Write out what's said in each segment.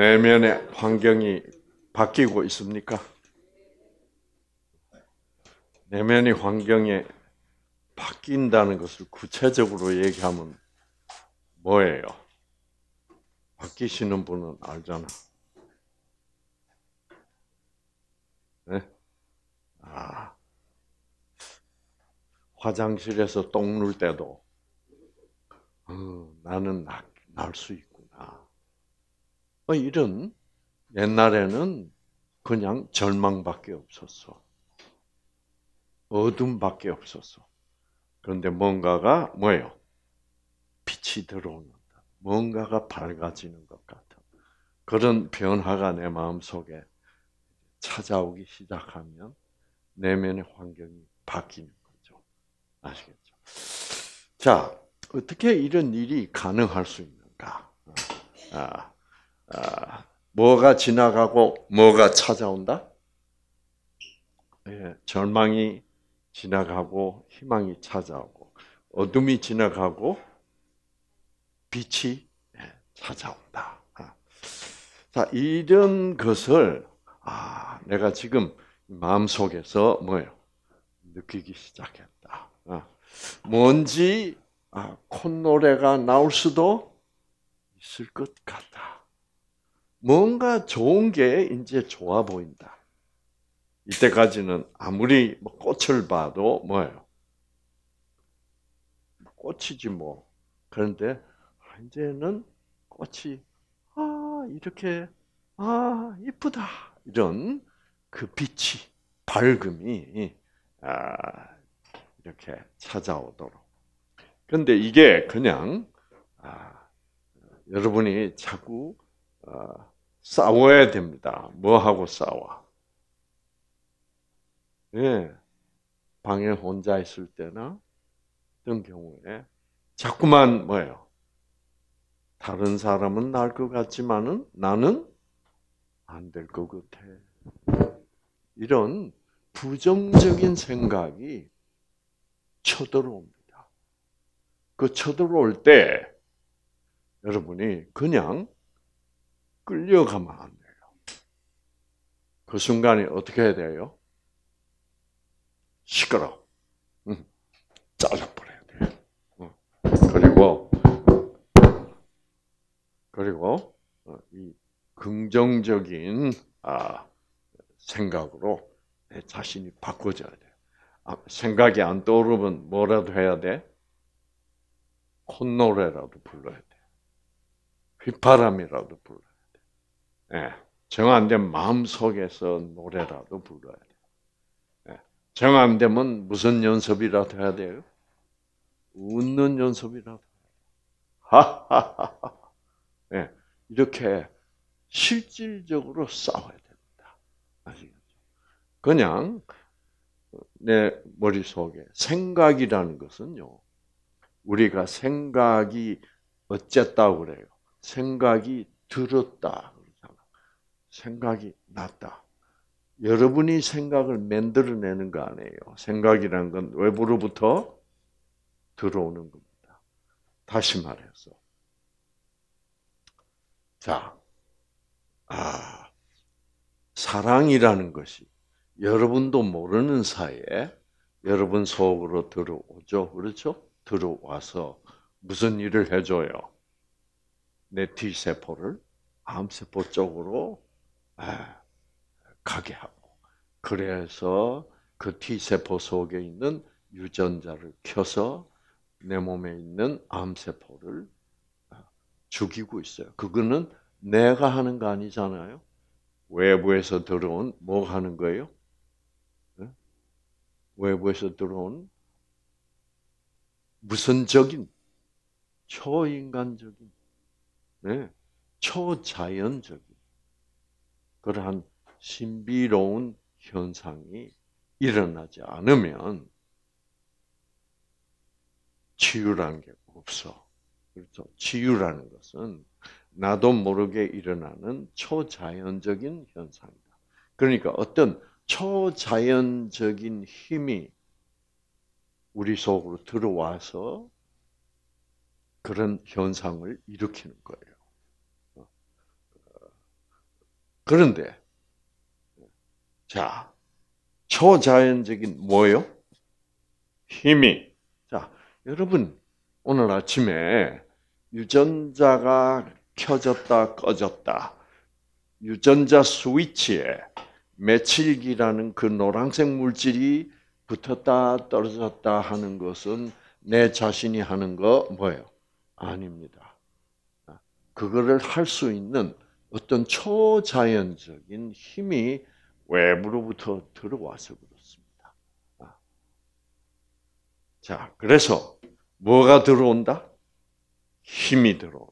내면의 환경이 바뀌고 있습니까? 내면의 환경에 바뀐다는 것을 구체적으로 얘기하면 뭐예요? 바뀌시는 분은 알잖아. 네? 아, 화장실에서 똥 눌 때도 어, 나는 날 수 있고 어, 이런 옛날에는 그냥 절망밖에 없었어. 어둠밖에 없었어. 그런데 뭔가가 뭐예요? 빛이 들어오는다. 뭔가가 밝아지는 것 같아. 그런 변화가 내 마음 속에 찾아오기 시작하면 내면의 환경이 바뀌는 거죠. 아시겠죠? 자, 어떻게 이런 일이 가능할 수 있는가? 아, 아. 아, 뭐가 지나가고 뭐가 찾아온다? 예, 절망이 지나가고 희망이 찾아오고 어둠이 지나가고 빛이 예, 찾아온다. 아, 자 이런 것을 아 내가 지금 마음 속에서 뭐요 느끼기 시작했다. 아, 뭔지 콧노래가 나올 수도 있을 것 같다. 뭔가 좋은 게 이제 좋아 보인다. 이때까지는 아무리 뭐 꽃을 봐도 뭐예요? 꽃이지 뭐. 그런데 이제는 꽃이 아 이렇게 아 이쁘다 이런 그 빛이 밝음이 아 이렇게 찾아오도록. 근데 이게 그냥 아, 여러분이 자꾸 아, 싸워야 됩니다. 뭐하고 싸워? 예. 방에 혼자 있을 때나 어떤 경우에 자꾸만 뭐예요? 다른 사람은 날 것 같지만은 나는 안 될 것 같아. 이런 부정적인 생각이 쳐들어옵니다. 그 쳐들어올 때 여러분이 그냥 끌려가면 안 돼요. 그 순간에 어떻게 해야 돼요? 시끄러. 응. 잘라버려야 돼요. 응. 그리고 그리고 어, 이 긍정적인 아, 생각으로 내 자신이 바꿔줘야 돼요. 아, 생각이 안 떠오르면 뭐라도 해야 돼? 콧노래라도 불러야 돼. 휘파람이라도 불러 예, 정안된 마음속에서 노래라도 불러야 돼. 예, 정안되면 무슨 연습이라도 해야 돼요? 웃는 연습이라도. 하하하하. 네, 이렇게 실질적으로 싸워야 됩니다. 아시겠죠? 그냥 내 머릿속에 생각이라는 것은요. 우리가 생각이 어쨌다고 그래요. 생각이 들었다. 생각이 났다. 여러분이 생각을 만들어내는 거 아니에요. 생각이란 건 외부로부터 들어오는 겁니다. 다시 말해서. 자, 아, 사랑이라는 것이 여러분도 모르는 사이에 여러분 속으로 들어오죠. 그렇죠? 들어와서 무슨 일을 해줘요? 내 T세포를 암세포 쪽으로 예, 가게 하고 그래서 그 T세포 속에 있는 유전자를 켜서 내 몸에 있는 암세포를 예, 죽이고 있어요. 그거는 내가 하는 거 아니잖아요. 외부에서 들어온 뭐 하는 거예요? 예? 외부에서 들어온 무선적인 초인간적인 네, 초자연적인 그러한 신비로운 현상이 일어나지 않으면 치유라는 게 없어. 그렇죠? 치유라는 것은 나도 모르게 일어나는 초자연적인 현상이다. 그러니까 어떤 초자연적인 힘이 우리 속으로 들어와서 그런 현상을 일으키는 거예요. 그런데 자 초자연적인 뭐요 힘이 자 여러분 오늘 아침에 유전자가 켜졌다 꺼졌다 유전자 스위치에 메칠기라는 그 노란색 물질이 붙었다 떨어졌다 하는 것은 내 자신이 하는 거 뭐예요? 아닙니다. 그거를 할 수 있는 어떤 초자연적인 힘이 외부로부터 들어와서 그렇습니다. 아. 자, 그래서 뭐가 들어온다? 힘이 들어온다.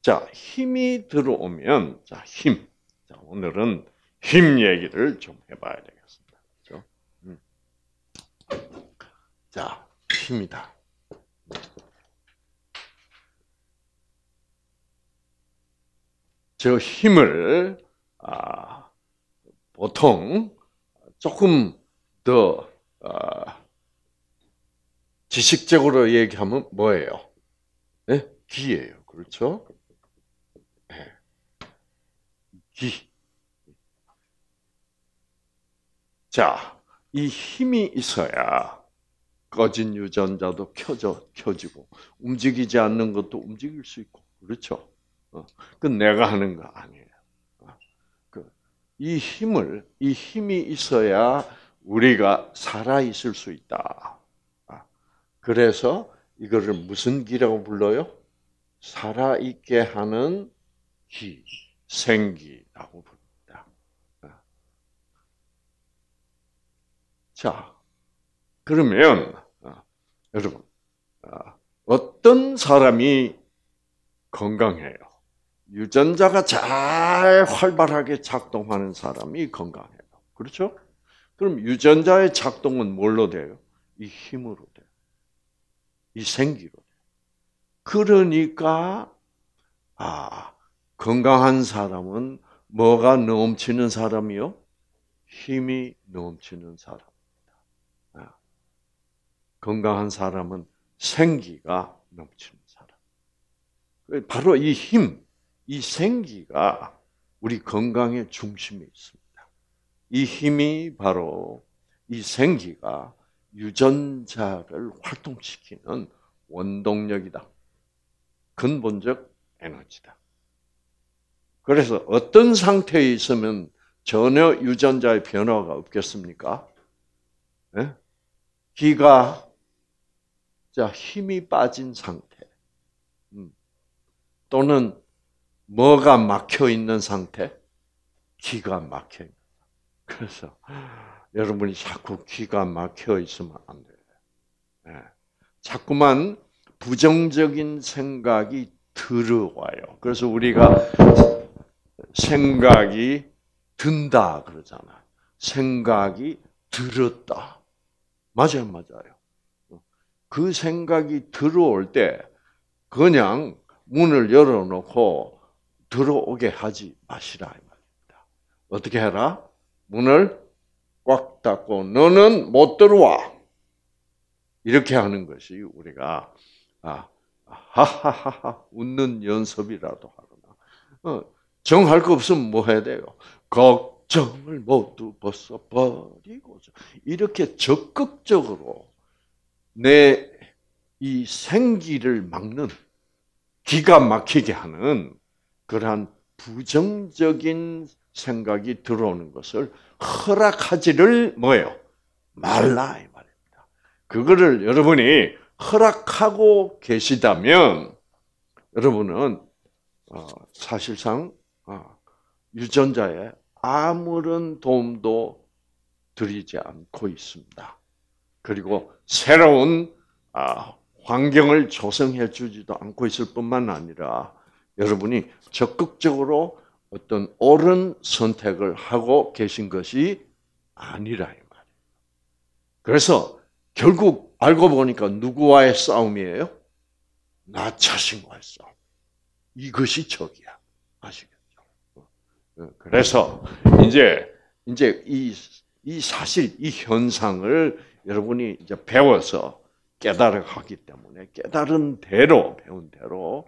자, 힘이 들어오면, 자, 힘. 자, 오늘은 힘 얘기를 좀 해봐야 되겠습니다. 그렇죠? 음. 자, 힘이다. 저 힘을 아, 보통 조금 더 아, 지식적으로 얘기하면 뭐예요? 네? 기예요, 그렇죠? 네. 기. 자, 이 힘이 있어야 꺼진 유전자도 켜져 켜지고 움직이지 않는 것도 움직일 수 있고 그렇죠. 어, 그건 내가 하는 거 아니에요. 어, 그, 이 힘을, 이 힘이 있어야 우리가 살아있을 수 있다. 아, 그래서 이거를 무슨 기라고 불러요? 살아있게 하는 기, 생기라고 부릅니다. 아. 자, 그러면 아, 여러분 어떤 사람이 건강해요? 유전자가 잘 활발하게 작동하는 사람이 건강해요. 그렇죠? 그럼 유전자의 작동은 뭘로 돼요? 이 힘으로 돼요. 이 생기로 돼요. 그러니까 아 건강한 사람은 뭐가 넘치는 사람이요? 힘이 넘치는 사람입니다. 아, 건강한 사람은 생기가 넘치는 사람. 그 바로 이 힘, 이 생기가 우리 건강의 중심에 있습니다. 이 힘이 바로 이 생기가 유전자를 활동시키는 원동력이다. 근본적 에너지다. 그래서 어떤 상태에 있으면 전혀 유전자의 변화가 없겠습니까? 네? 기가 자 힘이 빠진 상태 음. 또는 뭐가 막혀 있는 상태? 귀가 막혀 있는 상태. 그래서 여러분이 자꾸 귀가 막혀 있으면 안 돼요. 네. 예. 자꾸만 부정적인 생각이 들어와요. 그래서 우리가 생각이 든다 그러잖아. 생각이 들었다. 맞아요, 맞아요. 그 생각이 들어올 때 그냥 문을 열어놓고 들어오게 하지 마시라 이 말입니다. 어떻게 해라? 문을 꽉 닫고 너는 못 들어와. 이렇게 하는 것이 우리가 아, 아, 하하하하 웃는 연습이라도 하거나 어, 정할 거 없으면 뭐 해야 돼요? 걱정을 모두 벗어버리고 이렇게 적극적으로 내 이 생기를 막는 기가 막히게 하는 그러한 부정적인 생각이 들어오는 것을 허락하지를 뭐예요? 말라 이 말입니다. 그거를 여러분이 허락하고 계시다면 여러분은 어, 사실상 어, 유전자에 아무런 도움도 드리지 않고 있습니다. 그리고 새로운 아, 환경을 조성해 주지도 않고 있을 뿐만 아니라 여러분이 적극적으로 어떤 옳은 선택을 하고 계신 것이 아니라 이 말이에요. 그래서 결국 알고 보니까 누구와의 싸움이에요? 나 자신과의 싸움. 이것이 적이야. 아시겠죠? 어, 그래서 이제 이제 이, 이 사실 이 현상을 여러분이 이제 배워서 깨달아 가기 때문에 깨달은 대로 배운 대로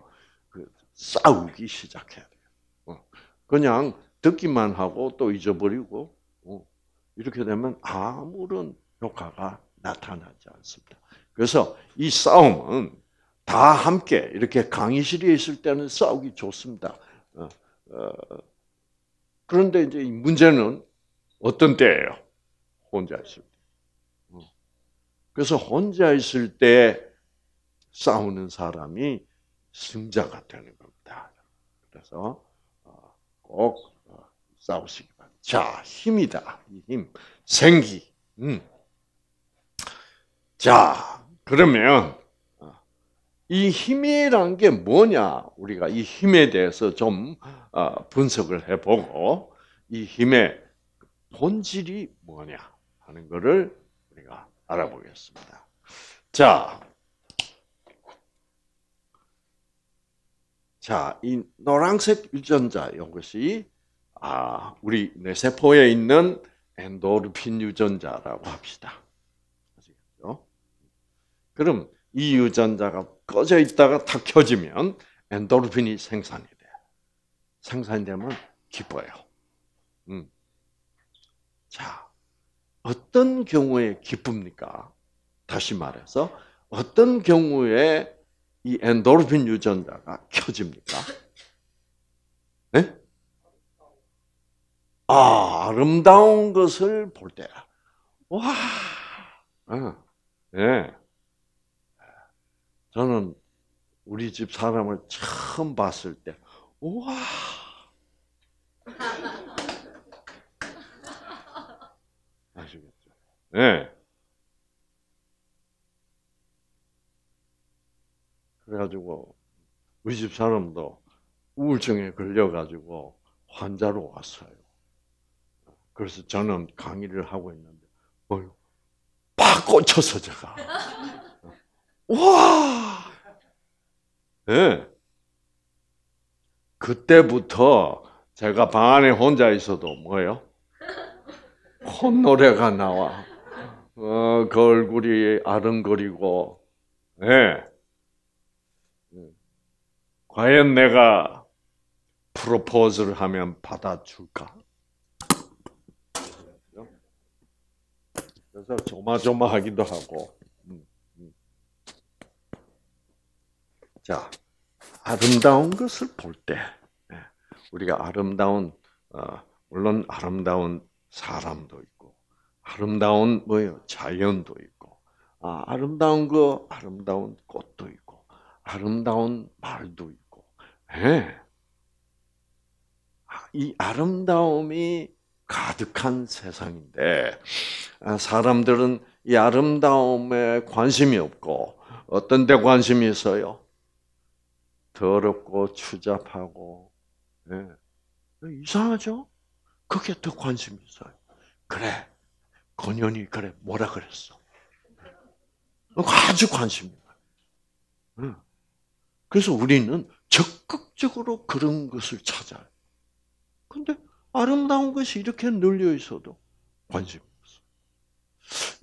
싸우기 시작해야 돼요. 어. 그냥 듣기만 하고 또 잊어버리고 어. 이렇게 되면 아무런 효과가 나타나지 않습니다. 그래서 이 싸움은 다 함께 이렇게 강의실에 있을 때는 싸우기 좋습니다. 어, 그런데 이제 문제는 어떤 때예요? 혼자 있을 때. 그래서 혼자 있을 때 싸우는 사람이 승자가 되는 거예요. 따라서 어, 꼭 어, 싸우시기 바랍니다. 자, 힘이다. 힘. 생기. 음. 자, 그러면 어, 이 힘이란 게 뭐냐? 우리가 이 힘에 대해서 좀 분석을 해보고 이 힘의 본질이 뭐냐 하는 것을 우리가 알아보겠습니다. 자, 자, 이 노란색 유전자, 이것이 아, 우리 뇌세포에 있는 엔도르핀 유전자라고 합시다. 아시겠죠? 그럼 이 유전자가 꺼져 있다가 탁 켜지면 엔도르핀이 생산이 돼. 생산되면 기뻐요. 음. 자, 어떤 경우에 기쁩니까? 다시 말해서 어떤 경우에 이 엔도르핀 유전자가 켜집니까? 네? 아, 아름다운 것을 볼 때, 와, 아, 예. 저는 우리 집 사람을 처음 봤을 때, 와, 아시겠죠? 예. 그래가지고 우리 집 사람도 우울증에 걸려가지고 환자로 왔어요. 그래서 저는 강의를 하고 있는데 뭐요? 팍 꽂혀서 제가 와, 예. 네. 그때부터 제가 방 안에 혼자 있어도 뭐예요? 콧노래가 나와. 어, 그 얼굴이 아른거리고, 예. 네. 과연 내가 프로포즈를 하면 받아줄까? 그래서 조마조마하기도 하고. 음, 음. 자, 아름다운 것을 볼 때, 예, 우리가 아름다운, 어, 물론 아름다운 사람도 있고, 아름다운 뭐예요? 자연도 있고, 아, 름다운 거, 아름다운 꽃도 있고, 아름다운 말도 있고, 예. 아, 이 아름다움이 가득한 세상인데 아, 사람들은 이 아름다움에 관심이 없고 어떤 데 관심이 있어요? 더럽고 추잡하고 예. 이상하죠? 그게 더 관심이 있어요. 그래 건연이 그래 뭐라 그랬어? 아주 관심이 많아요. 그래서 우리는 적극적으로 그런 것을 찾아요. 근데 아름다운 것이 이렇게 늘려 있어도 관심 없어.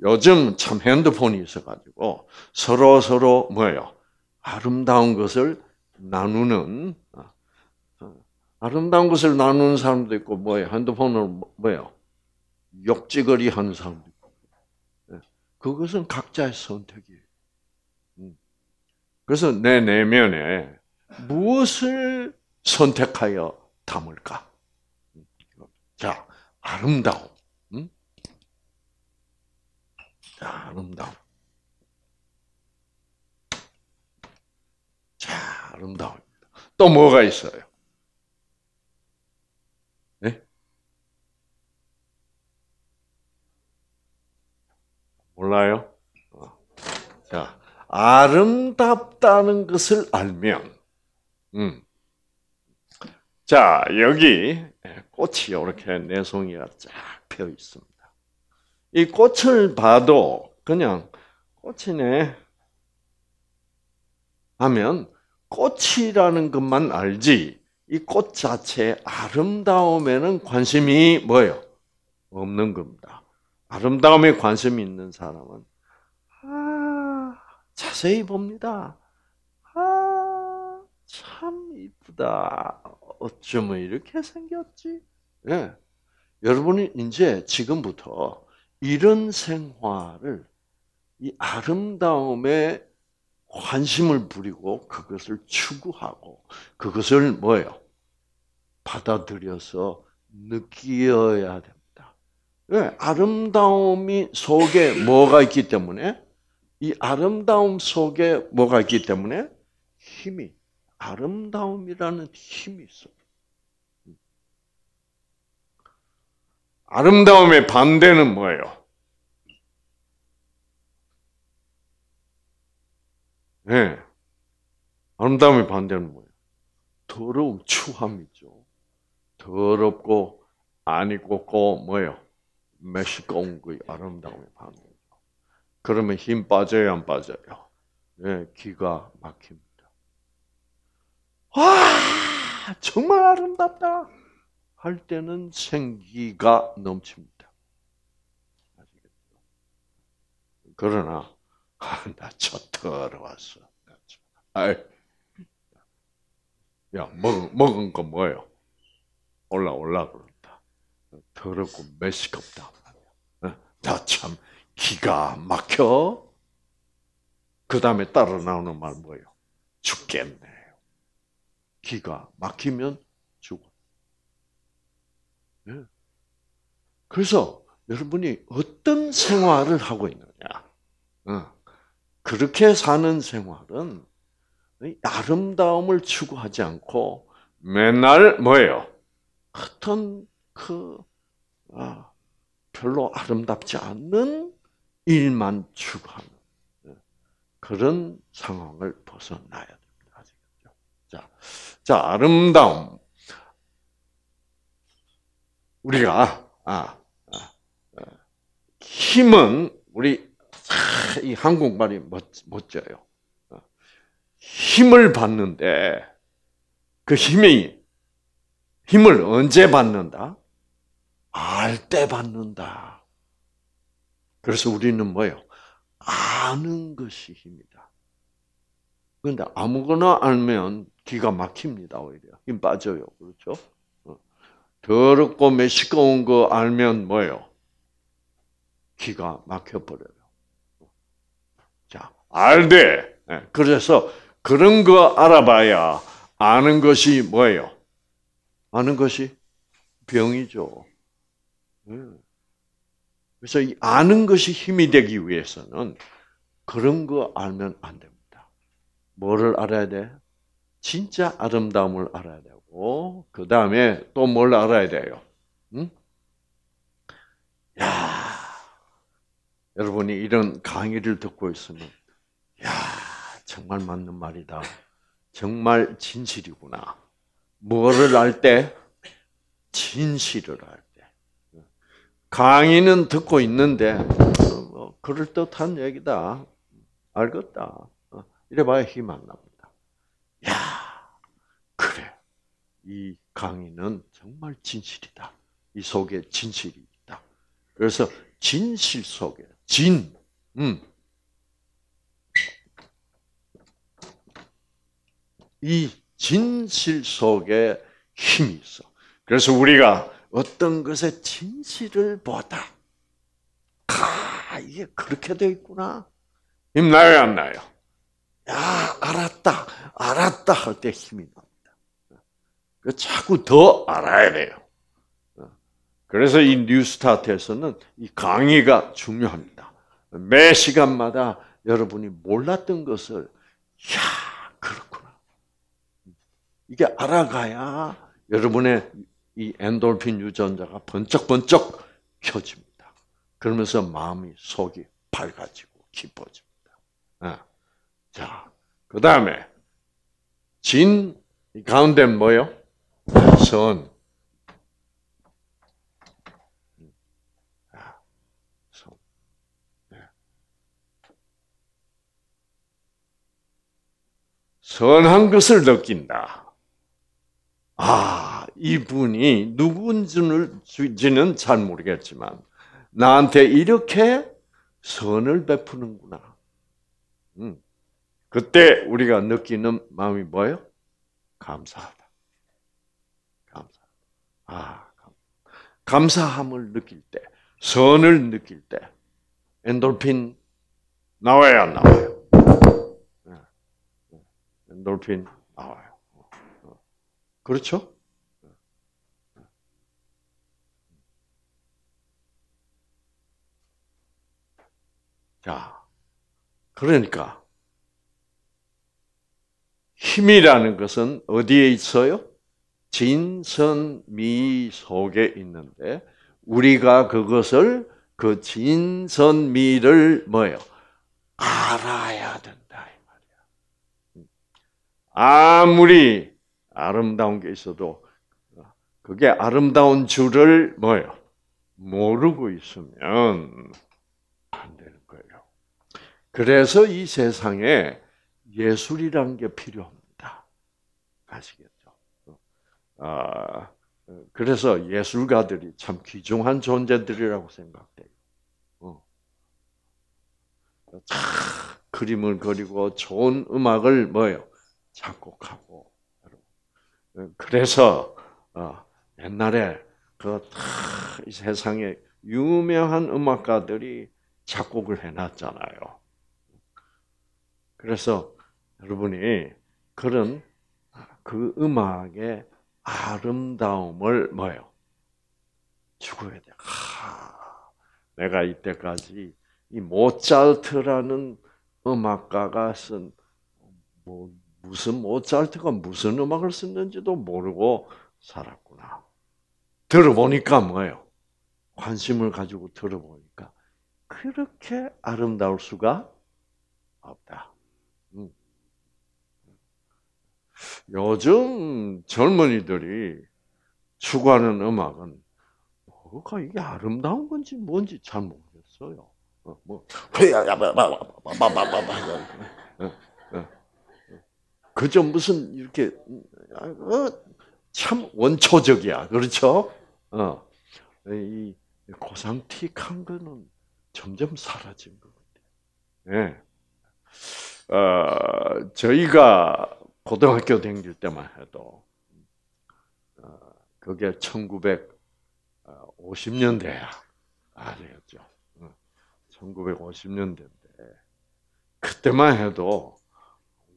요즘 참 핸드폰이 있어가지고 서로 서로 뭐예요? 아름다운 것을 나누는 어, 어, 아름다운 것을 나누는 사람도 있고 뭐예요? 핸드폰을 뭐, 뭐예요? 욕지거리 하는 사람도 있고 예, 그것은 각자의 선택이에요. 음. 그래서 내 내면에 무엇을 선택하여 담을까? 자, 아름다움. 음? 자, 아름다움. 자, 아름다움. 또 뭐가 있어요? 네? 몰라요? 어. 자, 아름답다는 것을 알면 음. 자, 여기 꽃이 이렇게 내송이가 쫙 피어 있습니다. 이 꽃을 봐도 그냥 꽃이네 하면 꽃이라는 것만 알지 이 꽃 자체의 아름다움에는 관심이 뭐예요? 없는 겁니다. 아름다움에 관심이 있는 사람은 아, 자세히 봅니다. 참 이쁘다. 어쩌면 이렇게 생겼지? 예. 여러분이 이제 지금부터 이런 생활을이 아름다움에 관심을 부리고 그것을 추구하고 그것을 뭐예요? 받아들여서 느끼어야 됩니다. 왜? 예, 아름다움이 속에 뭐가 있기 때문에 이 아름다움 속에 뭐가 있기 때문에 힘이 아름다움이라는 힘이 있어요. 아름다움의 반대는 뭐예요? 예. 네. 아름다움의 반대는 뭐예요? 더러움, 추함이죠. 더럽고, 안 입고, 뭐예요? 메시꺼운 거 아름다움의 반대 그러면 힘 빠져요, 안 빠져요? 예, 네, 기가 막힙니다. 와 정말 아름답다 할 때는 생기가 넘칩니다. 그러나 아, 나저 더러웠어. 야 먹, 먹은 거 뭐예요? 올라 올라 그런다. 더럽고 매시껍다. 어? 나참 기가 막혀. 그 다음에 따로 나오는 말 뭐예요? 죽겠네. 기가 막히면 죽어. 네. 그래서 여러분이 어떤 생활을 하고 있느냐. 어. 그렇게 사는 생활은 아름다움을 추구하지 않고 맨날 뭐예요? 같은 그 아, 별로 아름답지 않는 일만 추구하는 예, 그런 상황을 벗어나야 자, 자 아름다움. 우리가 아, 아, 아, 아 힘은 우리 아, 이 한국말이 멋, 멋져요. 어, 힘을 받는데 그 힘이 힘을 언제 받는다? 알 때 받는다. 그래서 우리는 뭐요? 아는 것이 힘이다. 그런데 아무거나 알면 기가 막힙니다 오히려 힘 빠져요 그렇죠? 어. 더럽고 메시꺼운 거 알면 뭐요? 기가 막혀버려요. 자 알되 예, 그래서 그런 거 알아봐야 아는 것이 뭐예요? 아는 것이 병이죠. 예. 그래서 아는 것이 힘이 되기 위해서는 그런 거 알면 안 됩니다. 뭐를 알아야 돼? 진짜 아름다움을 알아야 되고 그 다음에 또 뭘 알아야 돼요? 응? 야 여러분이 이런 강의를 듣고 있으면 야 정말 맞는 말이다. 정말 진실이구나. 뭐를 알 때? 진실을 알 때. 강의는 듣고 있는데 뭐, 뭐, 그럴듯한 얘기다. 알겠다. 어, 이래봐야 힘안 납니다. 야, 그래. 이 강의는 정말 진실이다. 이 속에 진실이 있다. 그래서 진실 속에 진, 음. 이 진실 속에 힘이 있어. 그래서 우리가 어떤 것의 진실을 보다. 아, 이게 그렇게 되어 있구나. 힘나요, 안 나요? 아, 알았다, 알았다 할 때 힘이 납니다. 그 자꾸 더 알아야 돼요. 그래서 이 뉴스타트에서는 이 강의가 중요합니다. 매 시간마다 여러분이 몰랐던 것을 야 그렇구나 이게 알아가야 여러분의 이 엔돌핀 유전자가 번쩍번쩍 켜집니다. 그러면서 마음이 속이 밝아지고 기뻐집니다. 예. 자, 그 다음에 진 가운데 뭐요? 선. 아, 네. 선한 것을 느낀다. 아, 이분이 누군지는 잘 모르겠지만, 나한테 이렇게 선을 베푸는구나. 음. 그때 우리가 느끼는 마음이 뭐예요? 감사하다. 감사. 아, 감사함을 느낄 때, 선을 느낄 때, 엔돌핀 나와야 나와요. 예, 예, 엔돌핀 나와요. 어, 어. 그렇죠? 예, 자, 그러니까 힘이라는 것은 어디에 있어요? 진선미 속에 있는데 우리가 그것을 그 진선미를 뭐예요? 알아야 된다 이 말이야. 아무리 아름다운 게 있어도 그게 아름다운 줄을 뭐예요? 모르고 있으면 안 되는 거예요. 그래서 이 세상에 예술이란 게 필요합니다. 아시겠죠? 아, 그래서 예술가들이 참 귀중한 존재들이라고 생각돼요. 어. 참 그림을 그리고 좋은 음악을 뭐요 작곡하고. 그래서 어, 옛날에 그 세상에 유명한 음악가들이 작곡을 해놨잖아요. 그래서 여러분이 그런 그 음악의 아름다움을 뭐요? 죽어야 돼. 하, 내가 이때까지 이 모차르트라는 음악가가 쓴 뭐, 무슨 모차르트가 무슨 음악을 썼는지도 모르고 살았구나. 들어보니까 뭐예요? 관심을 가지고 들어보니까 그렇게 아름다울 수가 없다. 요즘 젊은이들이 추구하는 음악은 뭐가 이게 아름다운 건지 뭔지 잘 모르겠어요. 뭐 그저 무슨 이렇게 아, 어, 참 원초적이야, 그렇죠? 어, 이 고상틱한 거는 점점 사라진 것 같아요. 예. 네. 어, 저희가 고등학교 다닐 때만 해도 어, 그게 1950년대야 아니었죠. 1950년대인데 그때만 해도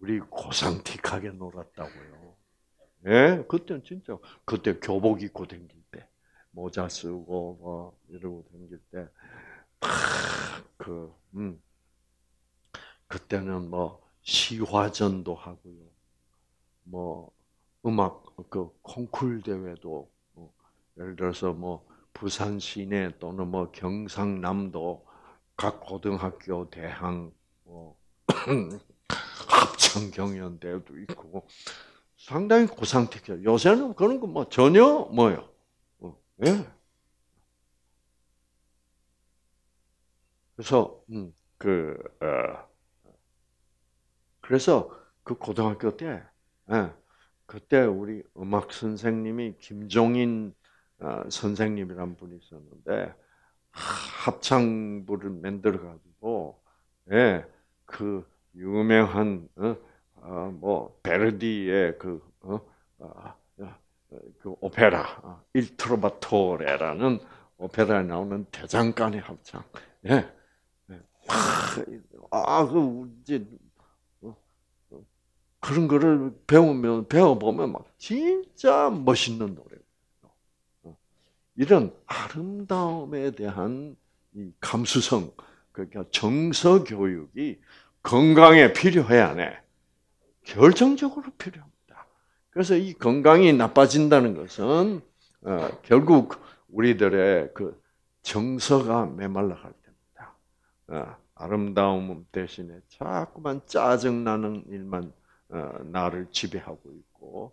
우리 고상틱하게 놀았다고요. 예, 그때는 진짜 그때 교복 입고 댕길 때 모자 쓰고 뭐 이러고 댕길 때 팍그 음. 그때는 뭐 시화전도 하고요. 뭐 음악 그 콩쿨 대회도 뭐 예를 들어서 뭐 부산 시내 또는 뭐 경상남도 각 고등학교 대항 뭐 합창 경연 대회도 있고 상당히 고상태죠. 요새는 그런 거 뭐 전혀 뭐요. 어, 예. 그래서 음, 그 어, 그래서 그 고등학교 때 예. 그때 우리 음악 선생님이 김종인 어, 선생님이란 분이 있었는데 합창부를 만들어 가지고 예, 그 유명한 어, 어, 뭐 베르디의 그, 어, 어, 어, 그 오페라 일트로바토레라는 오페라에 나오는 대장간의 합창. 예. 예. 아, 그 이제 그런 거를 배우면 배워보면 막 진짜 멋있는 노래 어. 이런 아름다움에 대한 이 감수성, 그러니까 정서 교육이 건강에 필요해야 해. 결정적으로 필요합니다. 그래서 이 건강이 나빠진다는 것은 어, 결국 우리들의 그 정서가 메말라갈 때입니다. 어, 아름다움 대신에 자꾸만 짜증나는 일만 어, 나를 지배하고 있고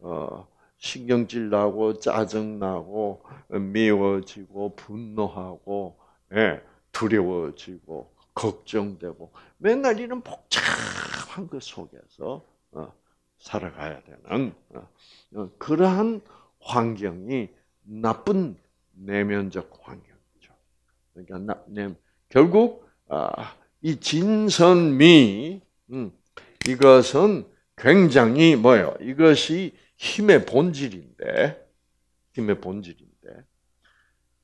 어, 신경질 나고 짜증 나고 미워지고 분노하고 예, 두려워지고 걱정되고 맨날 이런 복잡한 것 그 속에서 어, 살아가야 되는 그러한 환경이 나쁜 내면적 환경이죠. 그러니까 결국 아, 이 진선미 음, 이것은 굉장히 뭐예요? 이것이 힘의 본질인데, 힘의 본질인데,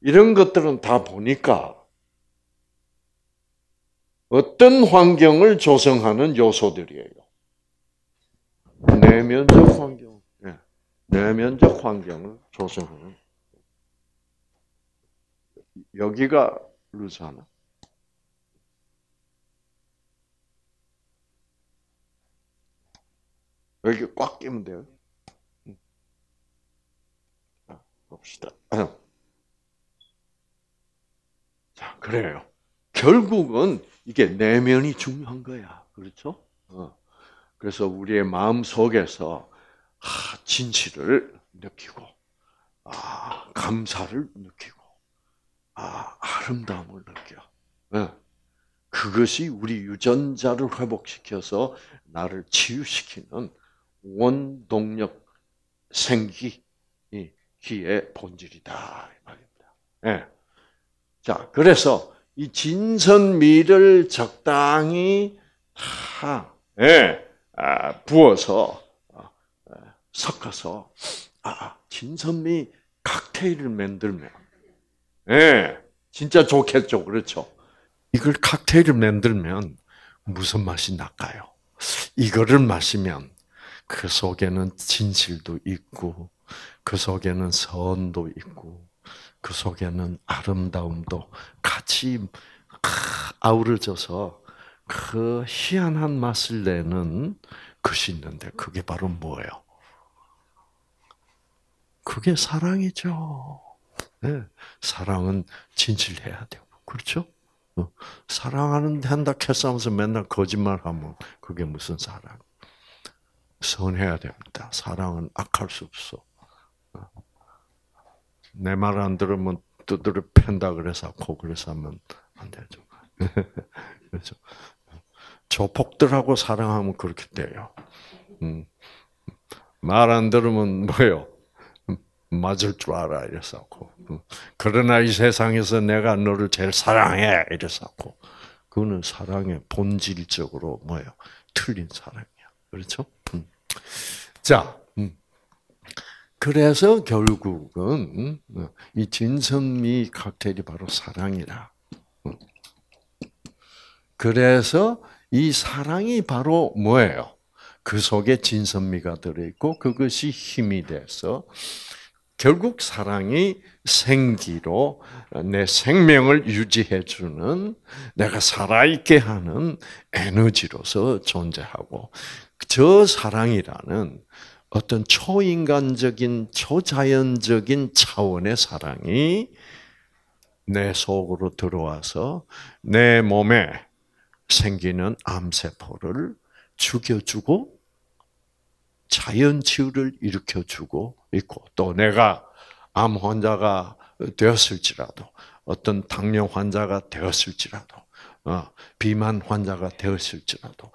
이런 것들은 다 보니까 어떤 환경을 조성하는 요소들이에요. 내면적 환경, 네. 내면적 환경을 조성하는. 여기가 루사나? 이렇게 꽉 끼면 돼요. 자, 아, 봅시다. 자, 그래요. 결국은 이게 내면이 중요한 거야. 그렇죠? 어. 그래서 우리의 마음 속에서 아, 진실을 느끼고, 아, 감사를 느끼고, 아, 아름다움을 느껴. 네. 그것이 우리 유전자를 회복시켜서 나를 치유시키는 원동력 생기 기의 본질이다 이 말입니다. 예. 자 그래서 이 진선미를 적당히 다 예, 아, 부어서 어, 어, 섞어서 아, 아, 진선미 칵테일을 만들면 예, 진짜 좋겠죠 그렇죠? 이걸 칵테일을 만들면 무슨 맛이 날까요? 이거를 마시면 그 속에는 진실도 있고, 그 속에는 선도 있고, 그 속에는 아름다움도 같이 아우러져서 그 희한한 맛을 내는 것이 있는데 그게 바로 뭐예요? 그게 사랑이죠. 네. 사랑은 진실해야 되고 그렇죠? 어, 사랑하는 한다 캐싸면서 맨날 거짓말하면 그게 무슨 사랑? 선해야 됩니다. 사랑은 악할 수 없어. 어. 내말 안 들으면 두드려 팬다 그래서 고 그래서 하면 안 되죠. 그렇죠. 조폭들하고 사랑하면 그렇게 돼요. 음. 말안 들으면 뭐요? 맞을 줄 알아 이래서 고 음. 그러나 이 세상에서 내가 너를 제일 사랑해 이래서 고그는 사랑의 본질적으로 뭐요 틀린 사랑. 그렇죠? 음. 자, 음. 그래서 결국은 음, 이 진선미 칵테일이 바로 사랑이라. 그래서 이 사랑이 바로 뭐예요? 그 속에 진선미가 들어있고 그것이 힘이 돼서 결국 사랑이 생기로 내 생명을 유지해주는 내가 살아있게 하는 에너지로서 존재하고 저 사랑이라는 어떤 초인간적인 초자연적인 차원의 사랑이 내 속으로 들어와서 내 몸에 생기는 암세포를 죽여주고 자연치유를 일으켜주고 있고 또 내가 암 환자가 되었을지라도 어떤 당뇨 환자가 되었을지라도 어, 비만 환자가 되었을지라도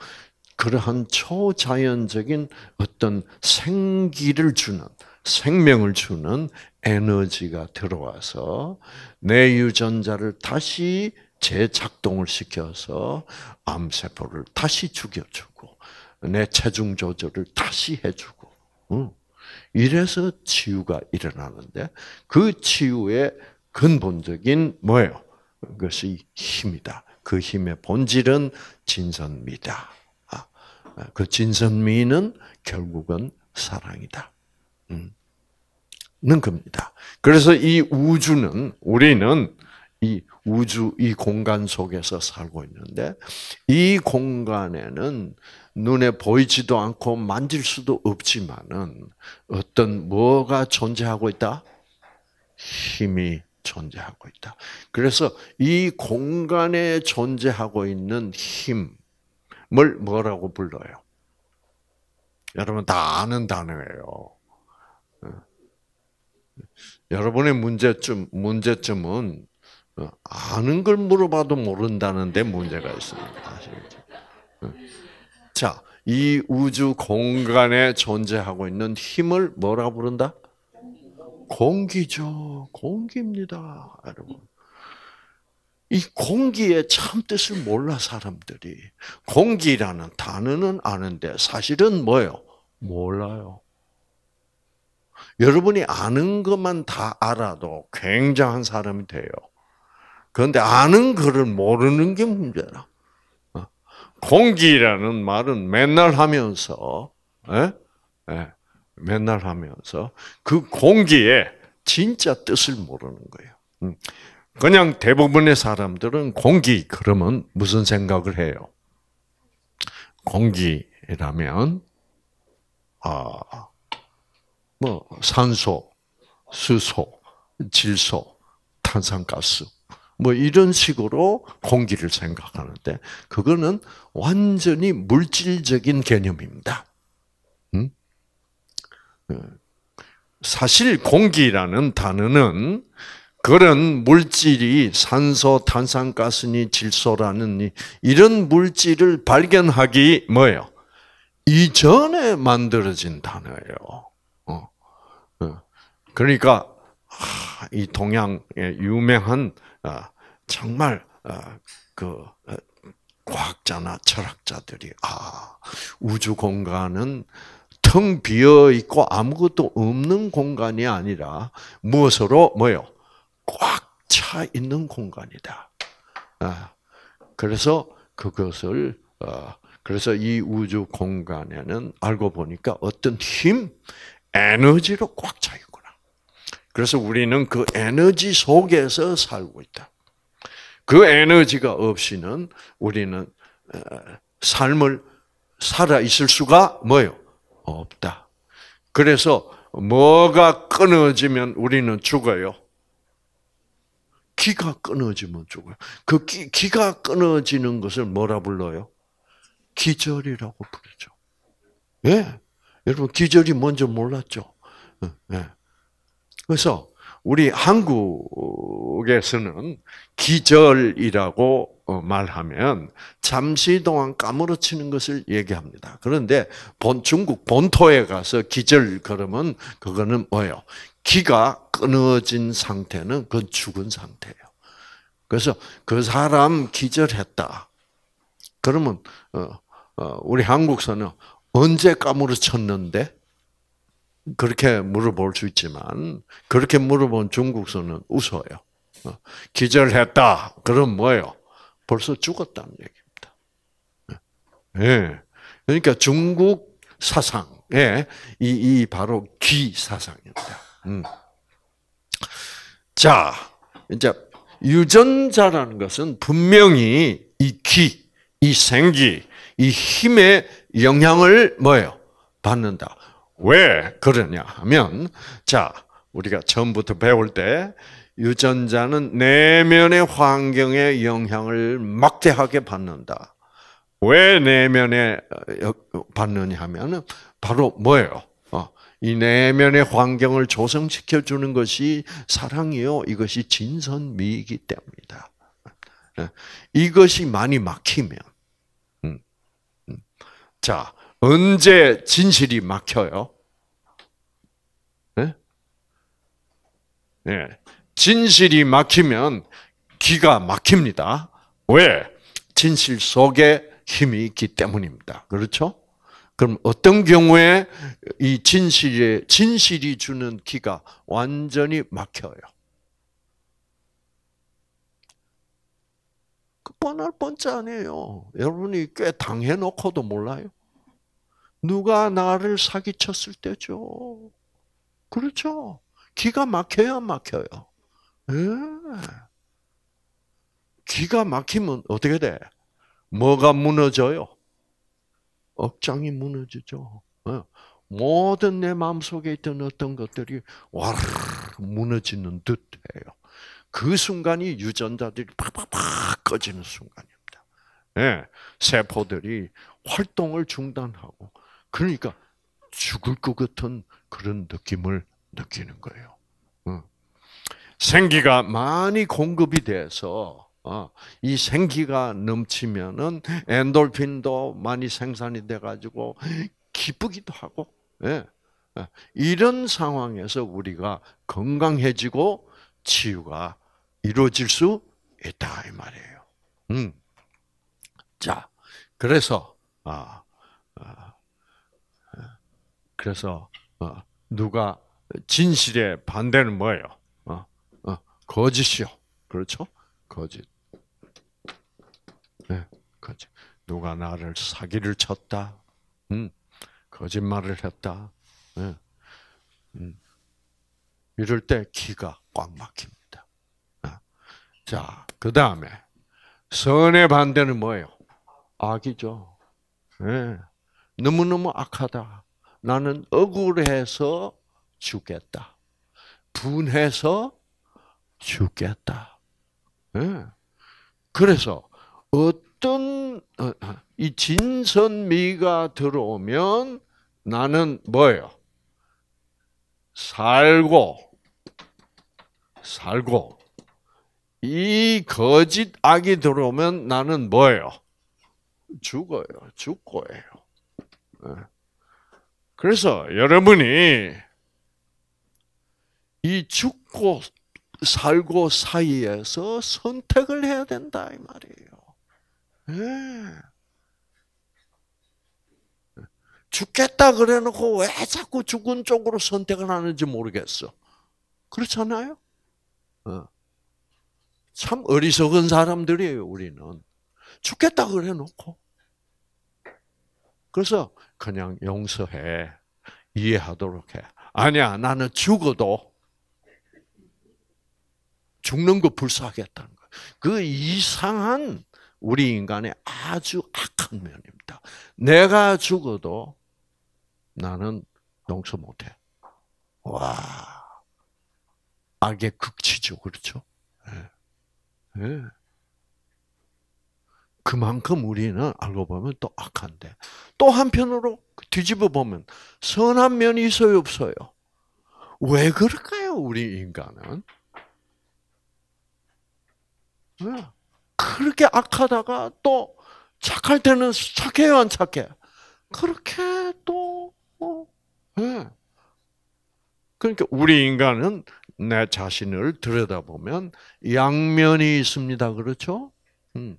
그러한 초자연적인 어떤 생기를 주는 생명을 주는 에너지가 들어와서 내 유전자를 다시 재작동을 시켜서 암세포를 다시 죽여주고 내 체중 조절을 다시 해주고 이래서 치유가 일어나는데 그 치유의 근본적인 뭐예요? 그것이 힘이다. 그 힘의 본질은 진선미다. 아, 그 진선미는 결국은 사랑이다. 음. 는 겁니다. 그래서 이 우주는 우리는 이 우주 이 공간 속에서 살고 있는데 이 공간에는 눈에 보이지도 않고 만질 수도 없지만은 어떤 뭐가 존재하고 있다? 힘이 존재하고 있다. 그래서 이 공간에 존재하고 있는 힘뭘 뭐라고 불러요? 여러분 다 아는 단어예요. 어. 여러분의 문제점 문제점은 어, 아는 걸 물어봐도 모른다는데 문제가 있습니다. 아시겠죠? 어. 자, 이 우주 공간에 존재하고 있는 힘을 뭐라 부른다? 공기죠. 공기입니다, 여러분. 이 공기의 참 뜻을 몰라 사람들이 공기라는 단어는 아는데 사실은 뭐요? 몰라요. 여러분이 아는 것만 다 알아도 굉장한 사람이 돼요. 그런데 아는 거를 모르는 게 문제라. 어? 공기라는 말은 맨날 하면서, 에? 예? 에, 예. 맨날 하면서 그 공기의 진짜 뜻을 모르는 거예요. 음. 그냥 대부분의 사람들은 공기 그러면 무슨 생각을 해요? 공기라면 아, 뭐 산소, 수소, 질소, 탄산가스 뭐 이런 식으로 공기를 생각하는데 그거는 완전히 물질적인 개념입니다. 음? 어, 사실 공기라는 단어는 그런 물질이 산소, 탄산가스니 질소라는 이런 물질을 발견하기 뭐예요? 이전에 만들어진 단어예요. 어. 어. 그러니까 이 동양의 유명한 아, 정말 아, 그 아, 과학자나 철학자들이 아 우주 공간은 텅 비어 있고 아무것도 없는 공간이 아니라 무엇으로 뭐요 꽉차 있는 공간이다. 아, 그래서 그것을 어, 그래서 이 우주 공간에는 알고 보니까 어떤 힘, 에너지로 꽉 차 있구나. 그래서 우리는 그 에너지 속에서 살고 있다. 그 에너지가 없이는 우리는 어, 삶을 살아 있을 수가 뭐요 없다. 그래서 뭐가 끊어지면 우리는 죽어요. 기가 끊어지면 죽어요. 그 기, 기가 끊어지는 것을 뭐라 불러요? 기절이라고 부르죠. 예. 여러분, 기절이 뭔지 몰랐죠? 예. 예. 그래서, 우리 한국에서는 기절이라고 어, 말하면 잠시 동안 까무러치는 것을 얘기합니다. 그런데 본 중국 본토에 가서 기절 그러면 그거는 뭐예요? 기가 끊어진 상태는 그건 죽은 상태예요. 그래서 그 사람 기절했다. 그러면 어, 어, 우리 한국서는 언제 까무러쳤는데? 그렇게 물어볼 수 있지만 그렇게 물어본 중국서는 웃어요. 어, 기절했다. 그럼 뭐예요? 벌써 죽었다는 얘기입니다. 예. 예. 그러니까 중국 사상의 예. 이, 이 바로 기사상입니다. 음. 자, 이제 유전자라는 것은 분명히 이 기, 이 생기, 이 힘의 영향을 뭐예요? 받는다. 왜 그러냐 하면, 자, 우리가 처음부터 배울 때 유전자는 내면의 환경의 영향을 막대하게 받는다. 왜 내면에 어, 어, 받느냐 하면 바로 뭐예요? 이 내면의 환경을 조성시켜 주는 것이 사랑이요. 이것이 진선미이기 때문이다. 네. 이것이 많이 막히면, 음, 음. 자 언제 진실이 막혀요? 예. 진실이 막히면 기가 막힙니다. 왜? 진실 속에 힘이 있기 때문입니다. 그렇죠? 그럼 어떤 경우에 이 진실에 진실이 주는 기가 완전히 막혀요. 그 뻔할 뻔치 아니에요. 여러분이 꽤 당해놓고도 몰라요. 누가 나를 사기쳤을 때죠. 그렇죠. 기가 막혀야 막혀요. 예. 기가 막히면 어떻게 돼? 뭐가 무너져요? 억장이 무너지죠. 어, 모든 내 마음속에 있던 어떤 것들이 와 무너지는 듯해요. 그 순간이 유전자들이 팍팍팍 꺼지는 순간입니다. 네. 세포들이 활동을 중단하고 그러니까 죽을 것 같은 그런 느낌을 느끼는 거예요. 어. 생기가 많이 공급이 돼서 어, 이 생기가 넘치면은 엔돌핀도 많이 생산이 돼가지고 기쁘기도 하고, 예, 예, 이런 상황에서 우리가 건강해지고 치유가 이루어질 수 있다 이 말이에요. 음. 자, 그래서 아, 아, 아 그래서 어, 누가 진실의 반대는 뭐예요? 어, 어, 거짓이요, 그렇죠? 거짓. 네. 그렇죠. 누가 나를 사기를 쳤다. 음. 거짓말을 했다. 네. 음. 이럴 때 기가 꽉 막힙니다. 네. 자, 그 다음에 선의 반대는 뭐예요? 악이죠. 네. 너무너무 악하다. 나는 억울해서 죽겠다. 분해서 죽겠다. 네, 그래서 어떤 어, 어, 이 진선미가 들어오면 나는 뭐예요? 살고 살고 이 거짓 악이 들어오면 나는 뭐예요? 죽어요. 죽고예요. 예. 그래서 여러분이 이 죽고 살고 사이에서 선택을 해야 된다 이 말이에요. 네. 죽겠다 그래 놓고 왜 자꾸 죽은 쪽으로 선택을 하는지 모르겠어. 그렇잖아요? 어. 참 어리석은 사람들이에요, 우리는. 죽겠다 그래 놓고. 그래서 그냥 용서해. 이해하도록 해. 아니야, 나는 죽어도 죽는 거 불사하겠다는 거그 이상한 우리 인간의 아주 악한 면입니다. 내가 죽어도 나는 용서 못해. 와, 악의 극치죠, 그렇죠? 예. 예. 그만큼 우리는 알고 보면 또 악한데 또 한편으로 뒤집어 보면 선한 면이 있어요, 없어요? 왜 그럴까요, 우리 인간은? 예. 그렇게 악하다가 또 착할 때는 착해요, 안 착해? 그렇게 또, 어, 네. 그러니까 우리 인간은 내 자신을 들여다보면 양면이 있습니다. 그렇죠? 음.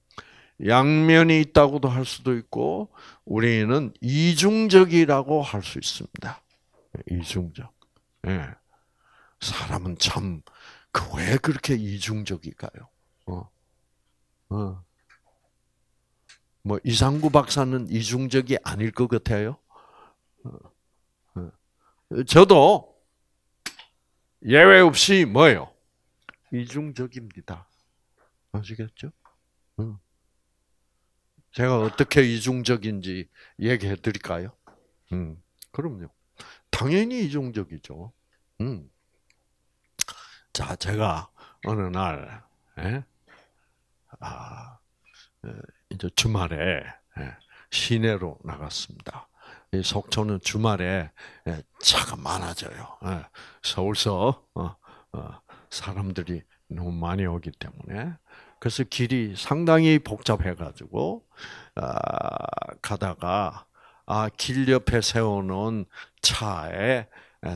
양면이 있다고도 할 수도 있고 우리는 이중적이라고 할 수 있습니다. 이중적. 예. 사람은 참그왜 그렇게 이중적일까요? 어. 어. 뭐 이상구 박사는 이중적이 아닐 것 같아요. 어. 어. 저도 예외 없이 뭐요? 이중적입니다. 아시겠죠? 제가 어떻게 이중적인지 얘기해 드릴까요? 음, 그럼요. 당연히 이중적이죠. 음. 자, 제가 어느 날 에? 예? 아, 예, 이제 주말에 예, 시내로 나갔습니다. 속초는 주말에 예, 차가 많아져요. 서울서 어, 어, 사람들이 너무 많이 오기 때문에 그래서 길이 상당히 복잡해가지고 아, 가다가 아, 길 옆에 세워놓은 차에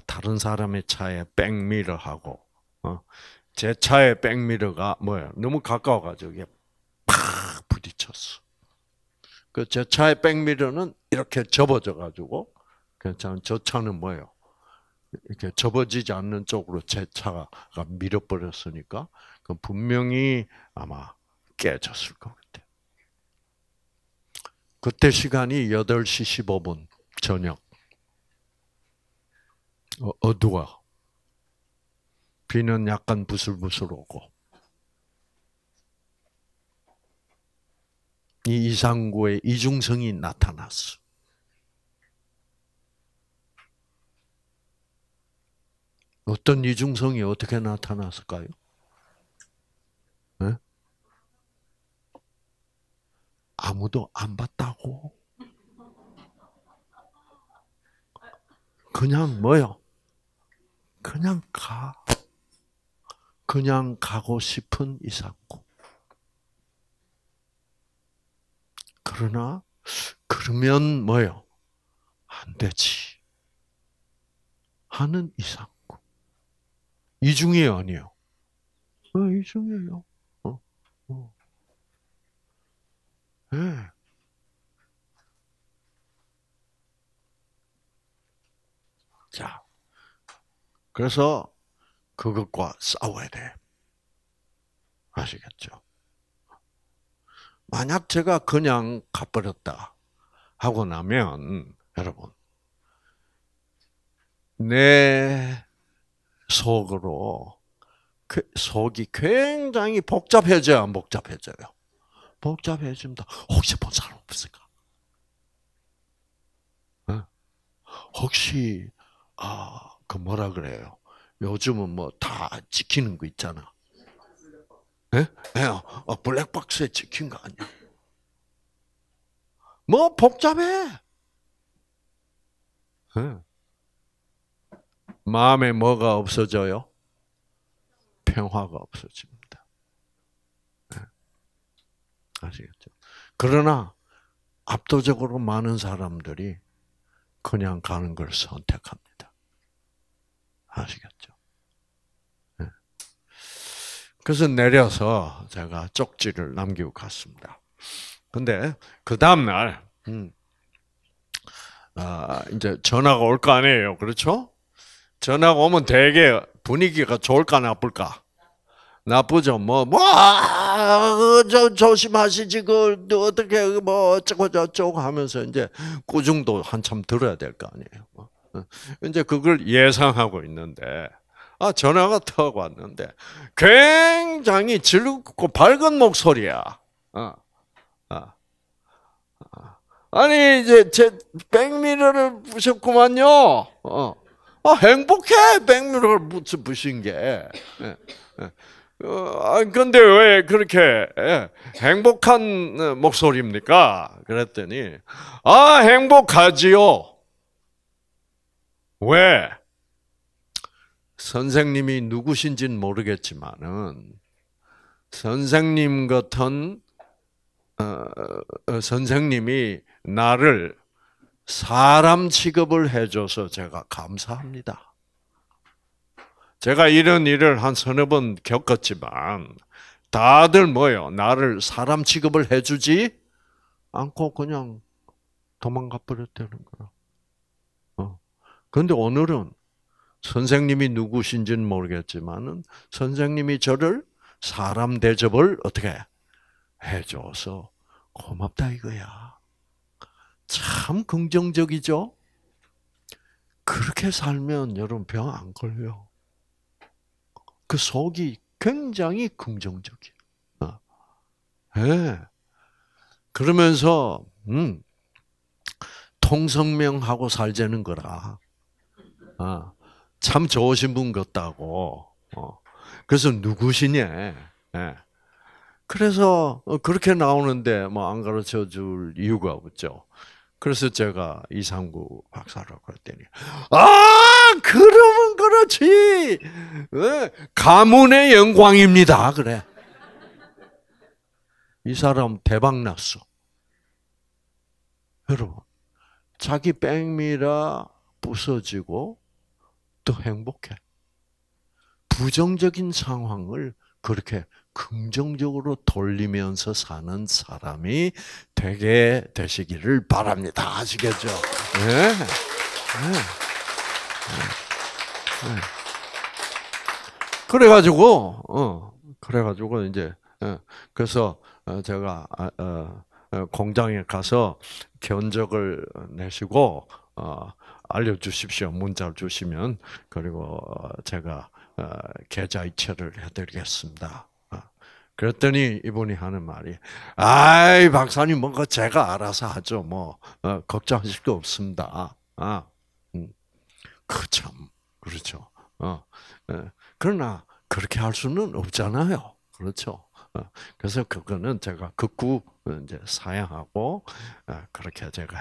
다른 사람의 차에 백미러 하고 어, 제 차의 백미러가 뭐야 너무 가까워가지고 팍 부딪혔어. 그 제 차의 백미러는 이렇게 접어져 가지고 괜찮은 그 저 차는 뭐예요? 이렇게 접어지지 않는 쪽으로 제 차가 밀어버렸으니까 그 분명히 아마 깨졌을 것 같아요. 그때 시간이 8시 15분 저녁. 어, 어두워. 비는 약간 부슬부슬 오고. 이 이상구의 이중성이 나타났어. 어떤 이중성이 어떻게 나타났을까요? 네? 아무도 안 봤다고. 그냥 뭐요? 그냥 가. 그냥 가고 싶은 이상구. 그러나 그러면 뭐요? 안 되지. 하는 이상구. 이중이 아니요. 어, 이중이에요. 어, 어. 네. 자, 그래서 그것과 싸워야 돼. 아시겠죠? 만약 제가 그냥 가버렸다 하고 나면 여러분 내 속으로 그 속이 굉장히 복잡해져요. 복잡해져요. 복잡해집니다. 혹시 본 사람 없을까? 어? 혹시 아그 뭐라 그래요? 요즘은 뭐 다 지키는 거 있잖아. 예? 예, 어, 어, 블랙박스에 찍힌 거 아니야? 뭐 복잡해. 예. 마음에 뭐가 없어져요? 평화가 없어집니다. 예. 아시겠죠? 그러나 압도적으로 많은 사람들이 그냥 가는 걸 선택합니다. 아시겠죠? 그래서 내려서 제가 쪽지를 남기고 갔습니다. 근데 그 다음날 음, 아, 이제 전화가 올 거 아니에요, 그렇죠? 전화가 오면 되게 분위기가 좋을까 나쁠까? 나쁘죠. 뭐, 뭐, 아, 그, 조심하시지. 그, 어떻게, 그 뭐, 어쩌고저쩌고 하면서 이제 꾸중도 한참 들어야 될 거 아니에요. 뭐, 어. 이제 그걸 예상하고 있는데, 아, 전화가 턱 왔는데 굉장히 즐겁고 밝은 목소리야. 어, 어, 어. 아니 이제 제 백미러를 부셨구만요. 어. 아, 행복해 백미러를 부신 게. 예, 예. 어, 아, 근데 왜 그렇게 예, 행복한 목소리입니까? 그랬더니, 아, 행복하지요. 왜? 선생님이 누구신지는 모르겠지만은 선생님 같은 어, 어, 선생님이 나를 사람 취급을 해줘서 제가 감사합니다. 제가 이런 일을 한 서너 번 겪었지만 다들 뭐요? 나를 사람 취급을 해주지 않고 그냥 도망가 버렸다는 거야. 그런데 어. 오늘은 선생님이 누구신지는 모르겠지만은 선생님이 저를 사람 대접을 어떻게 해줘서 고맙다 이거야. 참 긍정적이죠? 그렇게 살면 여러분 병 안 걸려. 그 속이 굉장히 긍정적이에요. 네. 그러면서, 음, 통성명하고 살자는 거라. 아, 참 좋으신 분 같다고. 어. 그래서 누구시냐. 예. 그래서 어, 그렇게 나오는데 뭐 안 가르쳐 줄 이유가 없죠. 그래서 제가 이상구 박사라고 그랬더니 아 그러면 그렇지 예, 가문의 영광입니다 그래 이 사람 대박 났어 여러분 자기 백미라 부서지고 더 행복해. 부정적인 상황을 그렇게 긍정적으로 돌리면서 사는 사람이 되게 되시기를 바랍니다. 아시겠죠? 네. 네. 네. 그래가지고, 어, 그래가지고, 이제, 예. 어, 그래서 제가, 아, 어, 어, 공장에 가서 견적을 내시고, 어, 알려주십시오. 문자를 주시면 그리고 어, 제가 어, 계좌 이체를 해드리겠습니다. 어. 그랬더니 이분이 하는 말이 아이 박사님 뭔가 제가 알아서 하죠. 뭐 걱정하실 거 없습니다. 아, 음. 그참 그렇죠. 어. 예. 그러나 그렇게 할 수는 없잖아요. 그렇죠. 그래서 그거는 제가 극구 이제 사양하고 그렇게 제가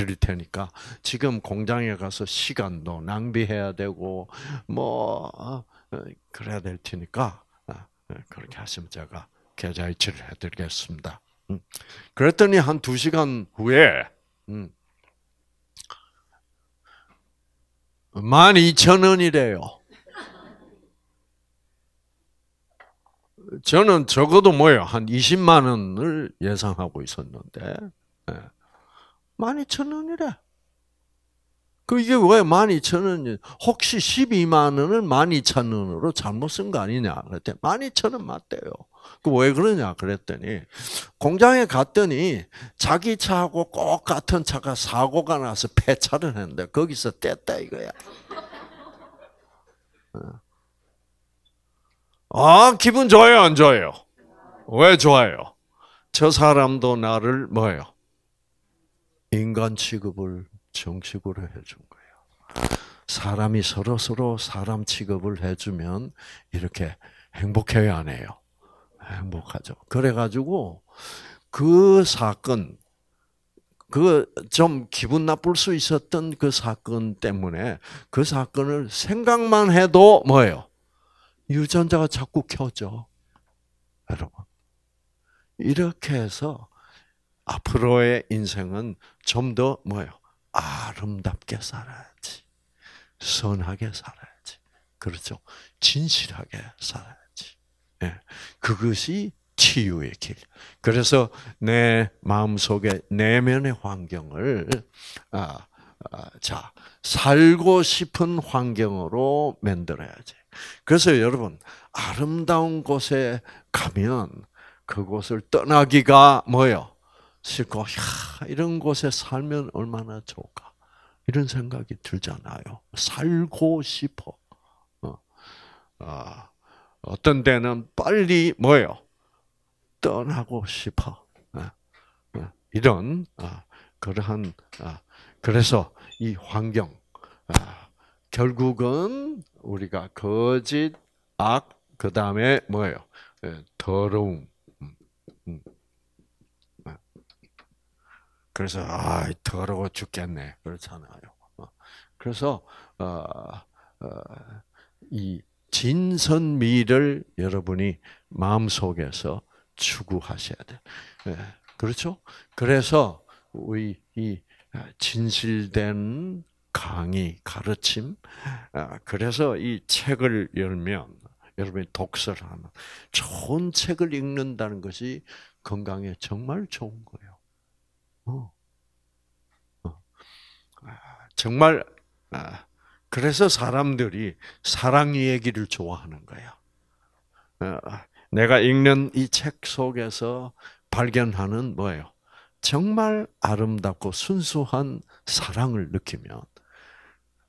드릴 테니까 지금 공장에 가서 시간도 낭비해야 되고 뭐 어, 어, 그래야 될 테니까 어, 그렇게 하시면 제가 계좌 이체를 해드리겠습니다. 음. 그랬더니 한두 시간 후에 12,000원이래요. 음. 저는 적어도 뭐예요? 한 20만 원을 예상하고 있었는데, 예. 12,000원이래. 그 이게 왜 12,000원이 혹시 12만 원을 12,000원으로 잘못 쓴 거 아니냐? 그랬더니 12,000원 맞대요. 그 왜 그러냐? 그랬더니 공장에 갔더니 자기 차하고 꼭 같은 차가 사고가 나서 폐차를 했는데 거기서 뗐다 이거야. 어. 아, 기분 좋아요, 안 좋아요? 왜 좋아요? 저 사람도 나를 뭐예요? 인간 취급을 정식으로 해준 거예요. 사람이 서로 서로 사람 취급을 해주면 이렇게 행복해요 안 해요? 행복하죠. 그래가지고 그 사건, 그 좀 기분 나쁠 수 있었던 그 사건 때문에 그 사건을 생각만 해도 뭐예요? 유전자가 자꾸 켜져. 여러분. 이렇게 해서 앞으로의 인생은 좀더 뭐예요? 아름답게 살아야지. 선하게 살아야지. 그렇죠? 진실하게 살아야지. 예. 그것이 치유의 길. 그래서 내 마음 속에 내면의 환경을 아, 아, 자 살고 싶은 환경으로 만들어야지. 그래서 여러분 아름다운 곳에 가면 그곳을 떠나기가 뭐요? 싫고 야, 이런 곳에 살면 얼마나 좋을까 이런 생각이 들잖아요. 살고 싶어. 어, 아, 어, 떤 데는 빨리 뭐요 떠나고 싶어. 어, 어, 이런 그러한 그래서 이 환경 결국은 우리가 거짓 악, 그 다음에 뭐예요? 예, 더러움. 음, 음. 그래서 아 더러워 죽겠네 그렇잖아요. 어. 그래서 어, 어, 이 진선미를 여러분이 마음 속에서 추구하셔야 돼. 예, 그렇죠? 그래서 우리 이 아, 진실된 강의 가르침 아, 그래서 이 책을 열면 여러분이 독서를 하면 좋은 책을 읽는다는 것이 건강에 정말 좋은 거예요. 어. 어. 아, 정말 아, 그래서 사람들이 사랑 이야기를 좋아하는 거예요. 어, 내가 읽는 이 책 속에서 발견하는 뭐예요? 정말 아름답고 순수한 사랑을 느끼면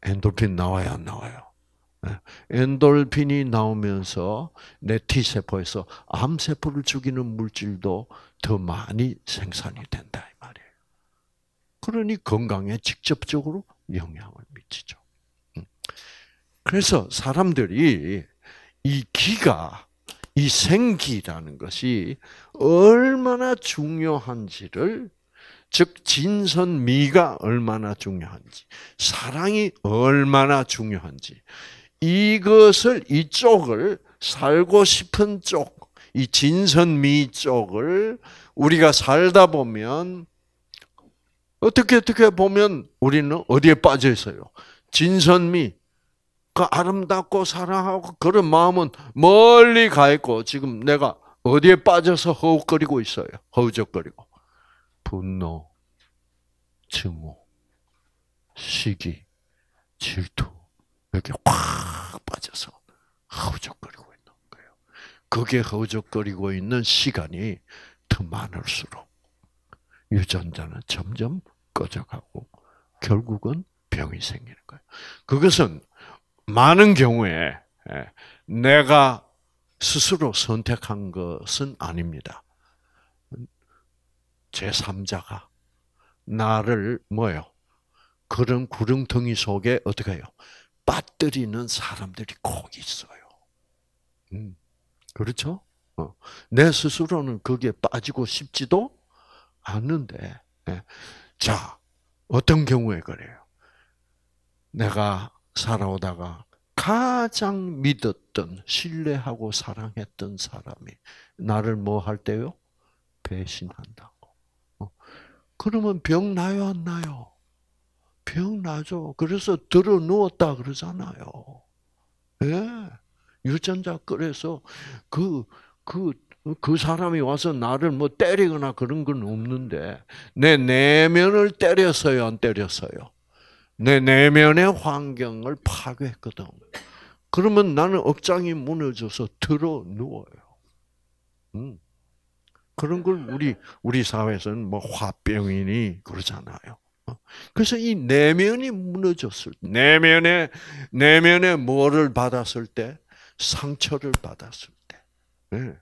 엔돌핀 나와야 안 나와요? 엔돌핀이 나오면서 내 T세포에서 암세포를 죽이는 물질도 더 많이 생산이 된다. 그러니 건강에 직접적으로 영향을 미치죠. 음. 그래서 사람들이 이 기가 이 생기라는 것이 얼마나 중요한지를 즉 진선미가 얼마나 중요한지 사랑이 얼마나 중요한지 이것을 이쪽을 살고 싶은 쪽, 이 진선미 쪽을 우리가 살다 보면 어떻게 어떻게 보면 우리는 어디에 빠져 있어요? 진선미, 그 아름답고 사랑하고 그런 마음은 멀리 가 있고 지금 내가 어디에 빠져서 허우거리고 있어요. 허우적거리고 분노, 증오, 시기, 질투 이렇게 확 빠져서 허우적거리고 있는 거예요. 그게 허우적거리고 있는 시간이 더 많을수록 유전자는 점점 꺼져가고 결국은 병이 생기는 거예요. 그것은 많은 경우에 예, 내가 스스로 선택한 것은 아닙니다. 제3자가 나를 뭐요? 그런 구렁텅이 속에 어떻게 해요? 빠뜨리는 사람들이 꼭 있어요. 음, 그렇죠? 어. 내 스스로는 거기에 빠지고 싶지도 않는데, 예. 자, 어떤 경우에 그래요? 내가 살아오다가 가장 믿었던, 신뢰하고 사랑했던 사람이 나를 뭐 할 때요? 배신한다고. 어. 그러면 병 나요, 안 나요? 병 나죠. 그래서 들어 누웠다 그러잖아요. 예. 유전자 그래서 그, 그그 사람이 와서 나를 뭐 때리거나 그런 건 없는데 내 내면을 때렸어요, 안 때렸어요? 내 내면의 환경을 파괴했거든. 그러면 나는 억장이 무너져서 들어 누워요. 음. 그런 걸 우리 우리 사회에서는 뭐 화병이니 그러잖아요. 어? 그래서 이 내면이 무너졌을 때, 내면에 내면에 뭐를 받았을 때 상처를 받았을 때. 네.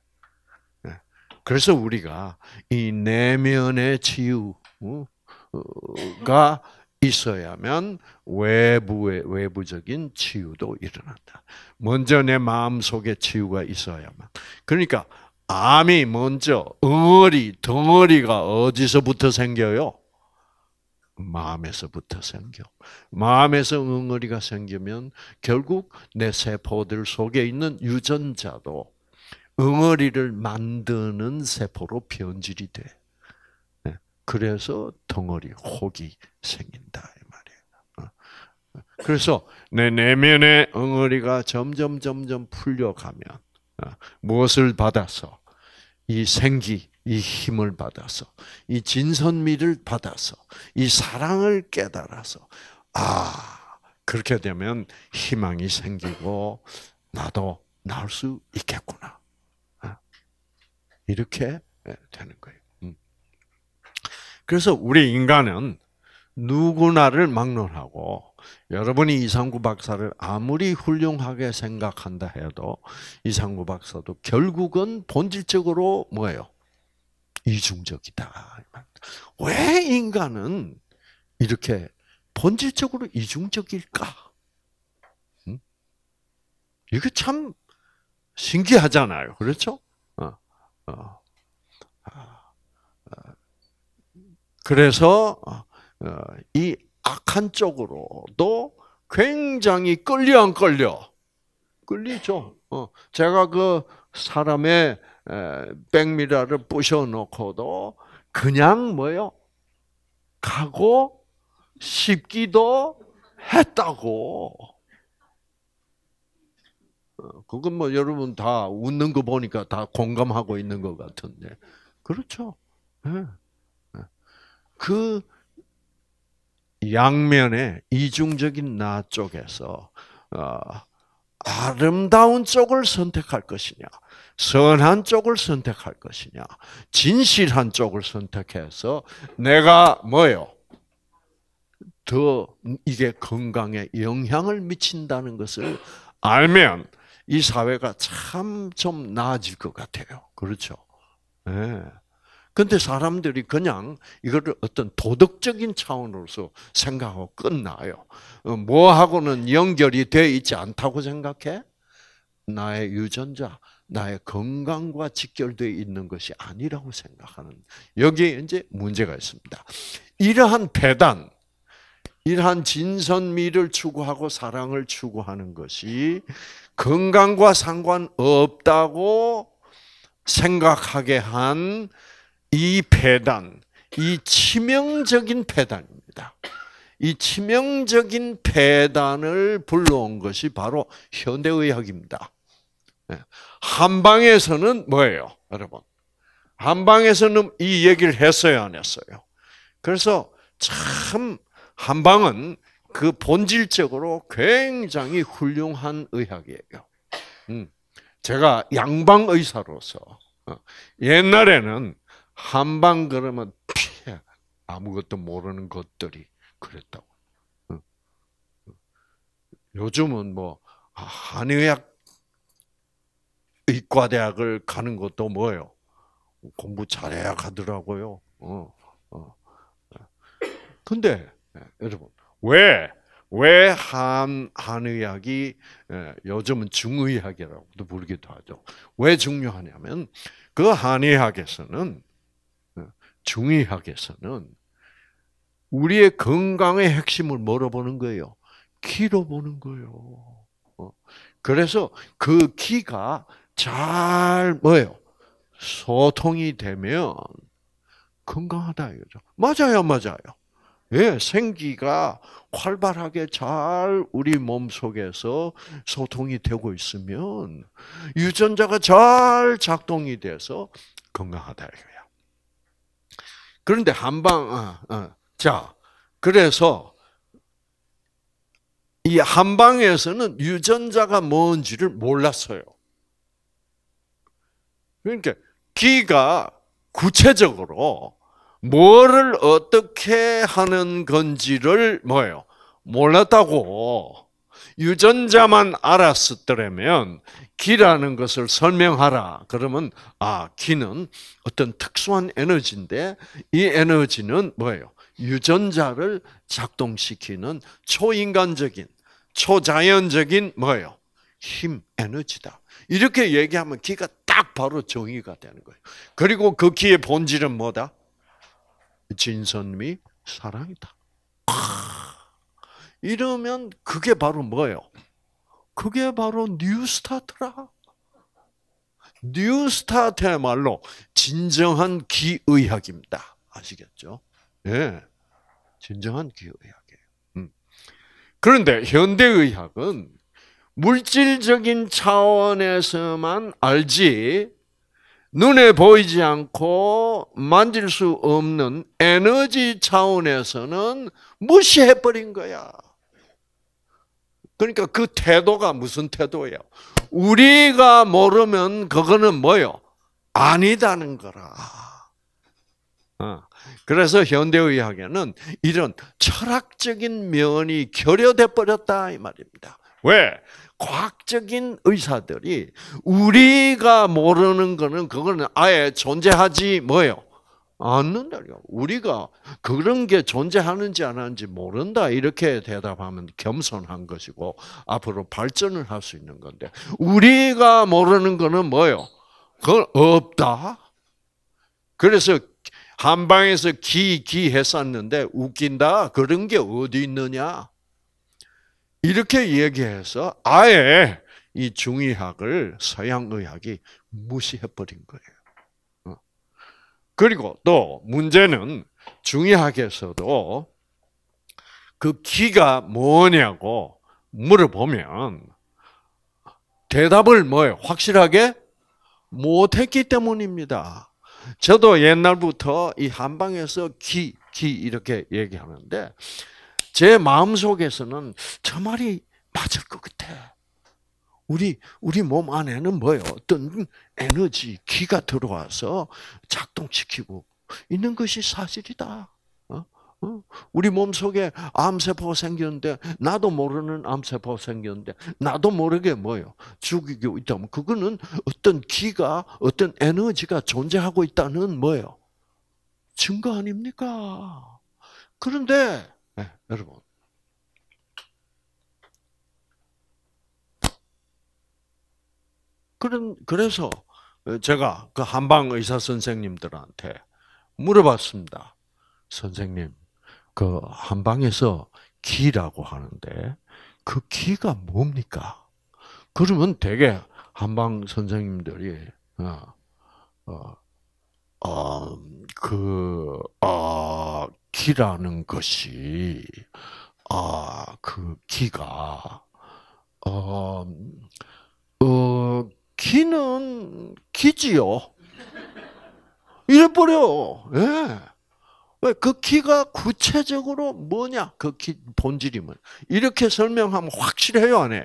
그래서 우리가 이 내면의 치유가 있어야만 외부의 외부적인 치유도 일어난다. 먼저 내 마음 속에 치유가 있어야만. 그러니까 암이 먼저 응어리 덩어리가 어디서부터 생겨요? 마음에서부터 생겨. 마음에서 응어리가 생기면 결국 내 세포들 속에 있는 유전자도 응어리를 만드는 세포로 변질이 돼. 네. 그래서 덩어리 혹이 생긴다 이 말이에요. 어. 그래서 내 내면의 응어리가 점점 점점 풀려가면 어, 무엇을 받아서 이 생기, 이 힘을 받아서 이 진선미를 받아서 이 사랑을 깨달아서 아 그렇게 되면 희망이 생기고 나도 나을 수 있겠구나. 이렇게 예, 되는 거예요. 음. 그래서 우리 인간은 누구나를 막론하고 여러분이 이상구 박사를 아무리 훌륭하게 생각한다 해도 이상구 박사도 결국은 본질적으로 뭐예요? 이중적이다. 왜 인간은 이렇게 본질적으로 이중적일까? 음? 이게 참 신기하잖아요. 그렇죠? 어, 아, 아, 그래서 어, 이 악한 쪽으로도 굉장히 끌려 안 끌려 끌리죠. 어, 제가 그 사람의 백미라를 부셔놓고도 그냥 뭐요 가고 싶기도 했다고. 어, 그건 뭐 여러분 다 웃는 거 보니까 다 공감하고 있는 것 같은데. 그렇죠. 예. 예. 그 양면에 이중적인 나 쪽에서 어, 아름다운 쪽을 선택할 것이냐, 선한 쪽을 선택할 것이냐, 진실한 쪽을 선택해서 내가 뭐요? 더 이게 건강에 영향을 미친다는 것을 알면 이 사회가 참 좀 나아질 것 같아요. 그렇죠? 예. 근데 사람들이 그냥 이거를 어떤 도덕적인 차원으로서 생각하고 끝나요. 어, 뭐하고는 연결이 돼 있지 않다고 생각해? 나의 유전자, 나의 건강과 직결되어 있는 것이 아니라고 생각하는 여기에 이제 문제가 있습니다. 이러한 배단, 이러한 진선미를 추구하고 사랑을 추구하는 것이 건강과 상관없다고 생각하게 한이 패단, 이 치명적인 패단입니다. 이 치명적인 패단을 불러온 것이 바로 현대의학입니다. 예, 한방에서는 뭐예요, 여러분? 한방에서는 이 얘기를 했어요, 안 했어요? 그래서 참 한방은 그 본질적으로 굉장히 훌륭한 의학이에요. 음, 제가 양방 의사로서 어, 옛날에는 한방 그러면 피해 아무것도 모르는 것들이 그랬다고. 음, 음. 요즘은 뭐 아, 한의학 의과대학을 가는 것도 뭐예요? 공부 잘해야 가더라고요. 어, 어. 근데 예, 여러분 왜? 왜 한, 한의학이 예, 요즘은 중의학이라고도 부르기도 하죠. 왜 중요하냐면 그 한의학에서는 예, 중의학에서는 우리의 건강의 핵심을 물어보는 거예요. 키로 보는 거예요. 어, 그래서 그 키가 잘 뭐예요? 소통이 되면 건강하다 이거죠. 맞아요, 맞아요. 예, 생기가 활발하게 잘 우리 몸 속에서 소통이 되고 있으면 유전자가 잘 작동이 돼서 건강하다 이거야. 그런데 한방 어, 어. 자 그래서 이 한방에서는 유전자가 뭔지를 몰랐어요. 그러니까 기가 구체적으로 뭐를 어떻게 하는 건지를 뭐예요? 몰랐다고 유전자만 알았었더라면 기라는 것을 설명하라. 그러면 아 기는 어떤 특수한 에너지인데 이 에너지는 뭐예요? 유전자를 작동시키는 초인간적인 초자연적인 뭐예요? 힘 에너지다. 이렇게 얘기하면 기가 딱 바로 정의가 되는 거예요. 그리고 그 기의 본질은 뭐다? 진선미 사랑이다. 이러면 그게 바로 뭐예요? 그게 바로 뉴스타트라. 뉴스타트야말로 진정한 기의학입니다. 아시겠죠? 예. 진정한 기의학이에요. 음. 그런데 현대의학은 물질적인 차원에서만 알지 눈에 보이지 않고 만질 수 없는 에너지 차원에서는 무시해버린 거야. 그러니까 그 태도가 무슨 태도예요? 우리가 모르면 그거는 뭐요? 아니다는 거라. 어. 그래서 현대의학에는 이런 철학적인 면이 결여돼 버렸다 이 말입니다. 왜? 과학적인 의사들이 우리가 모르는 거는 그거는 아예 존재하지 뭐요 않는다요. 우리가 그런 게 존재하는지 안 하는지 모른다. 이렇게 대답하면 겸손한 것이고 앞으로 발전을 할 수 있는 건데 우리가 모르는 거는 뭐요? 그건 없다. 그래서 한방에서 기기 했었는데 웃긴다. 그런 게 어디 있느냐? 이렇게 얘기해서 아예 이 중의학을 서양 의학이 무시해버린 거예요. 어. 그리고 또 문제는 중의학에서도 그 기가 뭐냐고 물어보면 대답을 뭐예요? 확실하게 못했기 때문입니다. 저도 옛날부터 이 한방에서 기, 기 이렇게 얘기하는데 제 마음 속에서는 저 말이 맞을 것 같아. 우리 우리 몸 안에는 뭐요? 어떤 에너지, 기가 들어와서 작동시키고 있는 것이 사실이다. 어? 어? 우리 몸 속에 암세포가 생겼는데 나도 모르는 암세포가 생겼는데 나도 모르게 뭐요? 죽이고 있다면 그거는 어떤 기가 어떤 에너지가 존재하고 있다는 뭐요? 증거 아닙니까? 그런데 네, 여러분. 그런 그래서 제가 그 한방 의사 선생님들한테 물어봤습니다. 선생님, 그 한방에서 기라고 하는데 그 기가 뭡니까? 그러면 되게 한방 선생님들이 어어그 어, 어, 음, 그, 어 기라는 것이 아그 기가 어, 어 기는 기지요. 이래버려. 예. 왜? 그 기가 구체적으로 뭐냐? 그 기, 본질이 뭐 이렇게 설명하면 확실해요, 안 해요?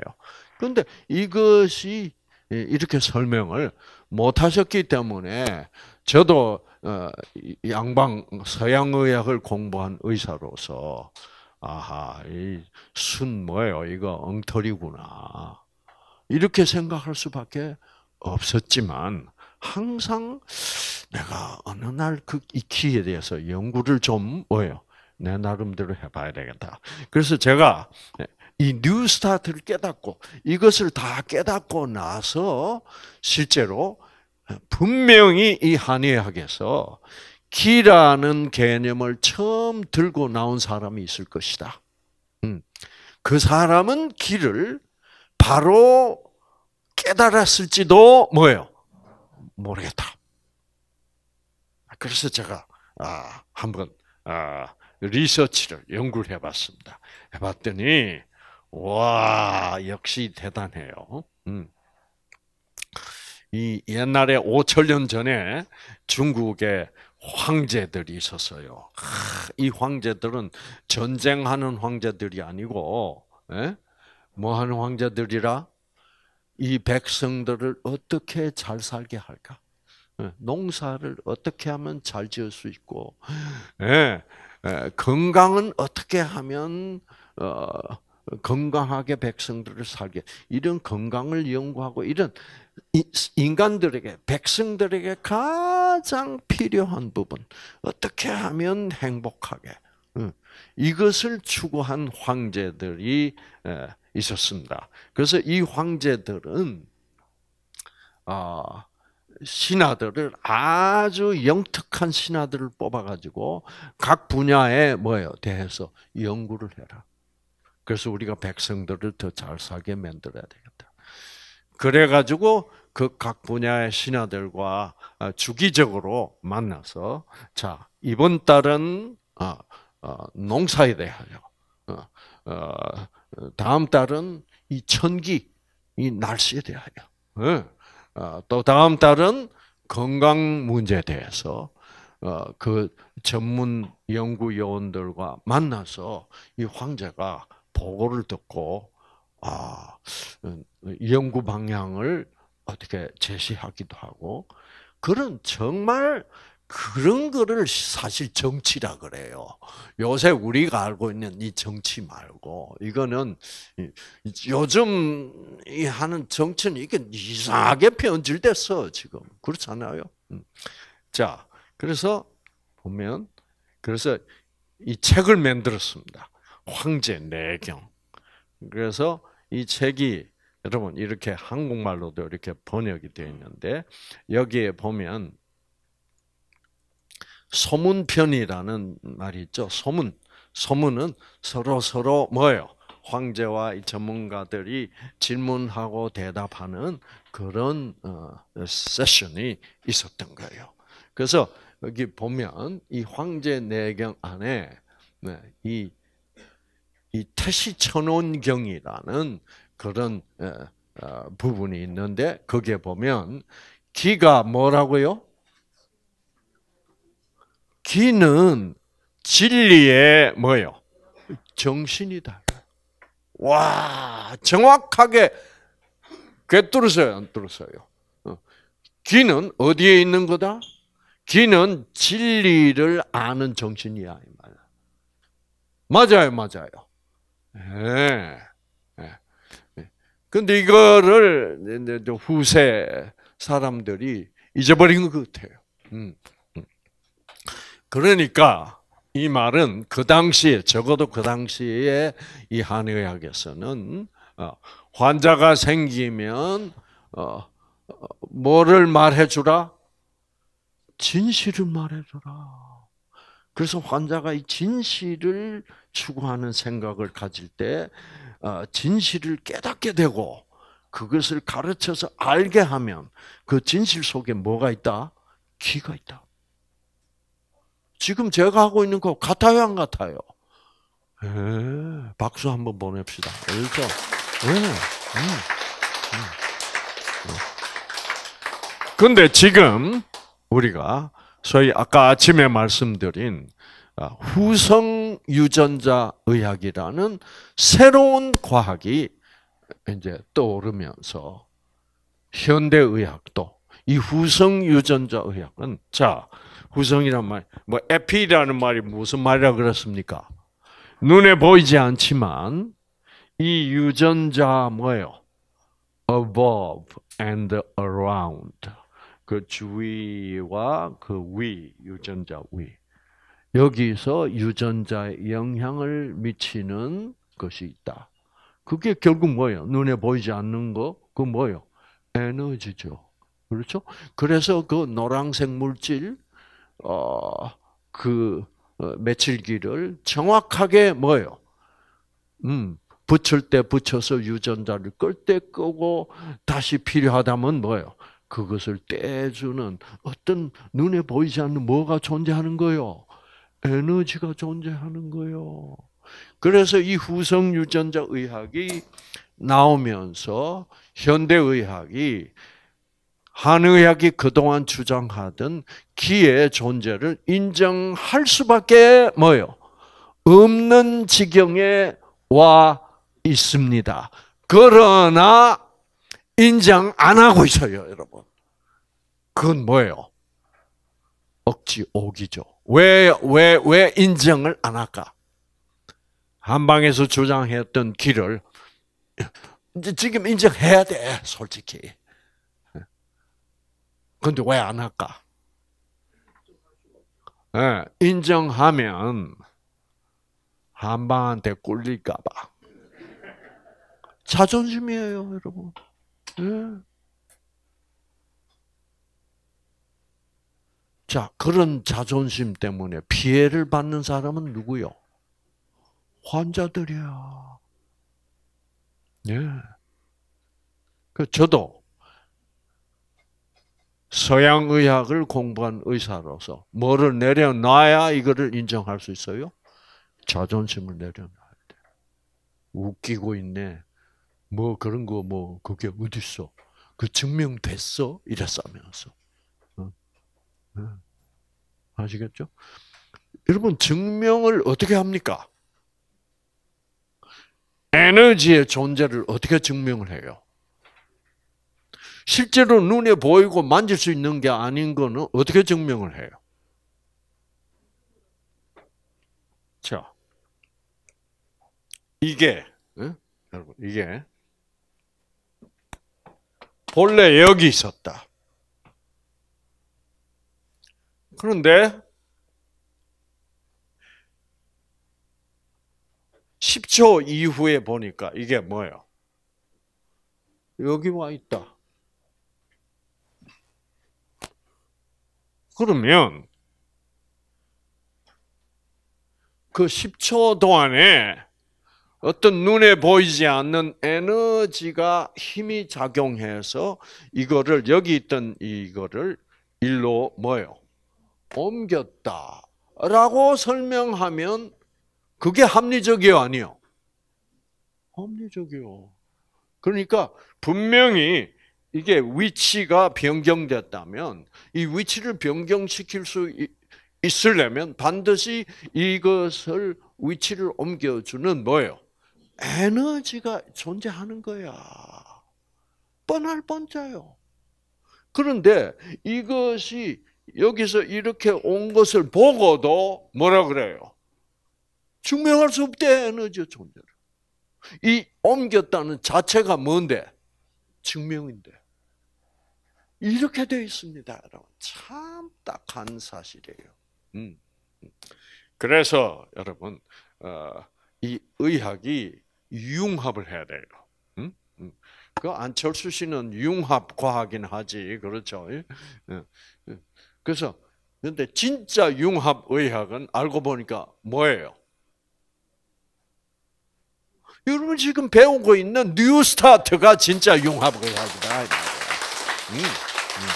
근데 이것이 예, 이렇게 설명을 못 하셨기 때문에 저도 어, 양방 서양 의학을 공부한 의사로서 아하 이 순 뭐예요 이거 엉터리구나 이렇게 생각할 수밖에 없었지만 항상 내가 어느 날그 이키에 대해서 연구를 좀 뭐예요 내 나름대로 해봐야 되겠다. 그래서 제가 이 뉴스타트를 깨닫고 이것을 다 깨닫고 나서 실제로 분명히 이 한의학에서 기라는 개념을 처음 들고 나온 사람이 있을 것이다. 음. 그 사람은 기를 바로 깨달았을지도 뭐예요? 모르겠다. 그래서 제가 아, 한번 아, 리서치를 연구를 해봤습니다. 해봤더니 와 역시 대단해요. 음. 이 옛날에 5천 년 전에 중국에 황제들이 있었어요. 이 황제들은 전쟁하는 황제들이 아니고 예? 뭐 하는 황제들이라 이 백성들을 어떻게 잘 살게 할까? 예, 농사를 어떻게 하면 잘 지을 수 있고, 예, 건강은 어떻게 하면 어, 건강하게 백성들을 살게 이런 건강을 연구하고 이런 인간들에게 백성들에게 가장 필요한 부분 어떻게 하면 행복하게 이것을 추구한 황제들이 있었습니다. 그래서 이 황제들은 어, 신하들을 아주 영특한 신하들을 뽑아가지고 각 분야에 뭐예요 대해서 연구를 해라. 그래서 우리가 백성들을 더 잘 살게 만들어야 돼. 그래가지고 그 각 분야의 신하들과 어, 주기적으로 만나서 자 이번 달은 어, 어, 농사에 대하여 다음 달은 이 천기 이 날씨에 대하여 예, 또 다음 달은 건강 문제에 대해서 그 전문 연구 요원들과 만나서 이 황제가 보고를 듣고 아, 음, 연구 방향을 어떻게 제시하기도 하고 그런 정말 그런 거를 사실 정치라 그래요. 요새 우리가 알고 있는 이 정치 말고 이거는 요즘 하는 정치는 이게 이상하게 변질됐어 지금 그렇잖아요. 음. 자, 그래서 보면 그래서 이 책을 만들었습니다. 황제 내경. 그래서 이 책이 여러분 이렇게 한국말로도 이렇게 번역이 되어 있는데 여기에 보면 소문편이라는 말이 있죠. 소문. 소문은 서로 서로 뭐예요? 황제와 이 전문가들이 질문하고 대답하는 그런 세션이 어, 있었던 거예요. 그래서 여기 보면 이 황제 내경 안에 네, 이 이태시천원경이라는 그런 어, 부분이 있는데 거기에 보면 기가 뭐라고요? 기는 진리의 뭐요? 정신이다. 와 정확하게 꿰뚫으세요, 안 뚫으세요? 어. 기는 어디에 있는 거다? 기는 진리를 아는 정신이야 맞아요, 맞아요. 예, 예. 예. 근데 이거를 후세 사람들이 잊어버린 것 같아요. 음, 음. 그러니까 이 말은 그 당시에 적어도 그 당시에 이 한의학에서는 어, 환자가 생기면 어, 어, 뭐를 말해주라 진실을 말해주라. 그래서 환자가 이 진실을 추구하는 생각을 가질 때 어, 진실을 깨닫게 되고 그것을 가르쳐서 알게 하면 그 진실 속에 뭐가 있다? 귀가 있다. 지금 제가 하고 있는 거 같아요, 안 같아요? 에, 박수 한번 보냅시다. 그렇죠? 네, 네, 데 지금 우리가 소위 아까 아침에 말씀드린 아, 후성 유전자 의학이라는 새로운 과학이 이제 떠오르면서 현대 의학도 이 후성 유전자 의학은 자 후성이란 말, 뭐 에피라는 말이 무슨 말이라 그랬습니까? 눈에 보이지 않지만 이 유전자 뭐요? 예 Above and around. 그 주위와 그 위, 유전자 위. 여기서 유전자에 영향을 미치는 것이 있다. 그게 결국 뭐예요? 눈에 보이지 않는 거? 그 뭐예요? 에너지죠. 그렇죠? 그래서 그 노란색 물질, 어, 그 어, 며칠기를 정확하게 뭐예요? 음, 붙일 때 붙여서 유전자를 끌 때 끄고 다시 필요하다면 뭐예요? 그것을 떼주는 어떤 눈에 보이지 않는 뭐가 존재하는 거요? 에너지가 존재하는 거요. 그래서 이 후성 유전자 의학이 나오면서 현대 의학이 한의학이 그동안 주장하던 기의 존재를 인정할 수밖에 뭐요? 없는 지경에 와 있습니다. 그러나 인정 안 하고 있어요, 여러분. 그건 뭐예요? 억지 오기죠. 왜, 왜, 왜 인정을 안 할까? 한방에서 주장했던 길을 지금 인정해야 돼, 솔직히. 근데 왜 안 할까? 예, 인정하면 한방한테 꿀릴까봐. 자존심이에요, 여러분. 음. 자, 그런 자존심 때문에 피해를 받는 사람은 누구요? 환자들이야. 예. 그 저도 서양 의학을 공부한 의사로서 뭐를 내려놔야 이거를 인정할 수 있어요? 자존심을 내려놔야 돼. 웃기고 있네. 뭐 그런 거 뭐 그게 어딨어? 그 증명됐어? 이랬으면서 어? 어? 아시겠죠? 여러분 증명을 어떻게 합니까? 에너지의 존재를 어떻게 증명을 해요? 실제로 눈에 보이고 만질 수 있는 게 아닌 거는 어떻게 증명을 해요? 자, 이게 응? 여러분 이게 본래 여기 있었다. 그런데 10초 이후에 보니까 이게 뭐예요? 여기 와 있다. 그러면 그 10초 동안에 어떤 눈에 보이지 않는 에너지가 힘이 작용해서 이거를 여기 있던 이거를 일로 뭐요? 옮겼다라고 설명하면 그게 합리적이요 아니요? 합리적이요. 그러니까 분명히 이게 위치가 변경됐다면 이 위치를 변경시킬 수 있으려면 반드시 이것을 위치를 옮겨주는 뭐예요? 에너지가 존재하는 거야. 뻔할 뻔자요. 그런데 이것이 여기서 이렇게 온 것을 보고도 뭐라 그래요? 증명할 수 없대 에너지 존재를. 이 옮겼다는 자체가 뭔데? 증명인데. 이렇게 되어 있습니다, 여러분. 참 딱한 사실이에요. 음. 그래서 여러분 어, 이 의학이 융합을 해야 돼요. 응? 그 안철수 씨는 융합 과학인 하지 그렇죠. 예? 예. 예. 그래서 근데 진짜 융합 의학은 알고 보니까 뭐예요? 여러분 지금 배우고 있는 뉴스타트가 진짜 융합 의학이다. 응. 응. 음, 음.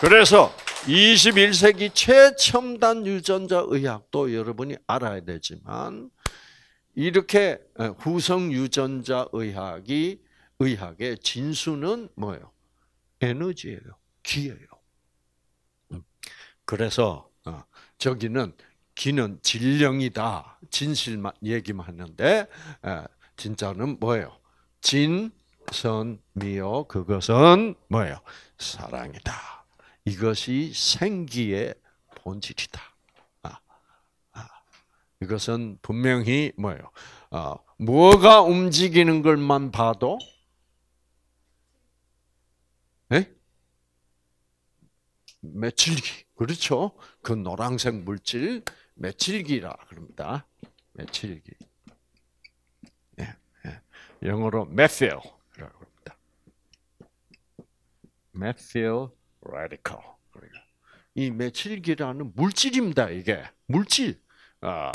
그래서 21세기 최첨단 유전자 의학도 여러분이 알아야 되지만 이렇게 후성 유전자 의학이 의학의 진수는 뭐예요? 에너지예요, 기예요. 음. 그래서 어, 저기는 기는 진령이다, 진실만 얘기만 하는데 진짜는 뭐예요? 진선미요 그것은 뭐예요? 사랑이다. 이것이 생기의 본질이다. 이것은 분명히 뭐예요? 어, 뭐가 움직이는 것만 봐도 에? 매칠기 그렇죠? 그 노란색 물질 매칠기라 그럽니다. 매칠기. 예, 예. 영어로 m e t h y l 라고 합니다. methyl radical. 그러니까 이 매칠기라는 물질입니다. 이게 물질. 아,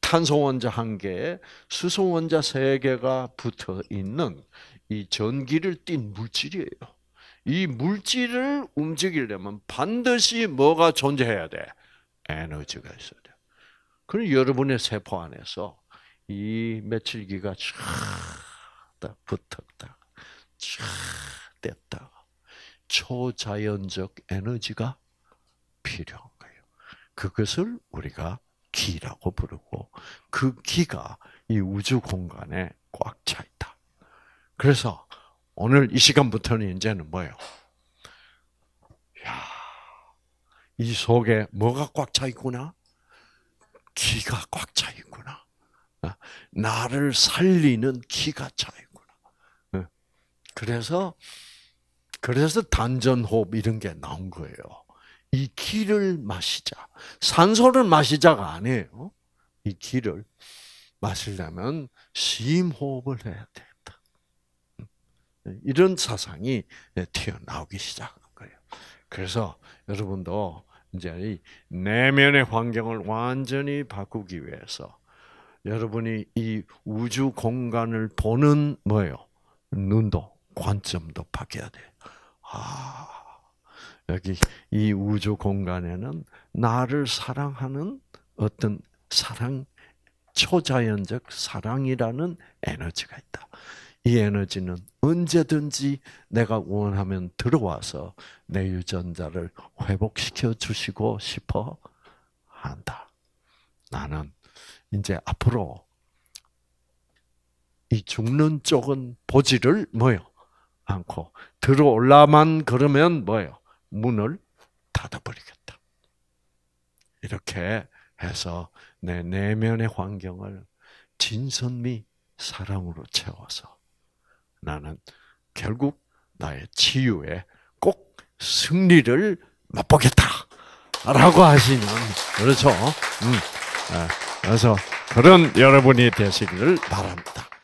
탄소 원자 한 개에 수소 원자 세 개가 붙어 있는 이 전기를 띤 물질이에요. 이 물질을 움직이려면 반드시 뭐가 존재해야 돼? 에너지가 있어야 돼. 그럼 여러분의 세포 안에서 이 며칠기가 쫙딱 붙었다, 쫙 됐다. 초자연적 에너지가 필요한 거예요. 그것을 우리가 기라고 부르고 그 기가 이 우주 공간에 꽉 차 있다. 그래서 오늘 이 시간부터는 이제는 뭐예요? 야, 이 속에 뭐가 꽉 차 있구나? 기가 꽉 차 있구나. 어? 나를 살리는 기가 차 있구나. 어? 그래서 그래서 단전호흡 이런 게 나온 거예요. 이 기를 마시자. 산소를 마시자가 아니에요. 이 기를 마시려면 심호흡을 해야 된다. 이런 사상이 튀어나오기 시작한 거예요. 그래서 여러분도 이제 내면의 환경을 완전히 바꾸기 위해서 여러분이 이 우주 공간을 보는 뭐예요? 눈도 관점도 바뀌어야 돼. 아, 여기 이 우주 공간에는 나를 사랑하는 어떤 사랑 초자연적 사랑이라는 에너지가 있다. 이 에너지는 언제든지 내가 원하면 들어와서 내 유전자를 회복시켜 주시고 싶어 한다. 나는 이제 앞으로 이 죽는 쪽은 보지를 뭐요? 않고 들어올라만 그러면 뭐요? 문을 닫아버리겠다. 이렇게 해서 내 내면의 환경을 진선미 사랑으로 채워서 나는 결국 나의 치유에 꼭 승리를 맛보겠다. 라고 하시는, 그렇죠. 음. 아, 그래서 그런 여러분이 되시기를 바랍니다.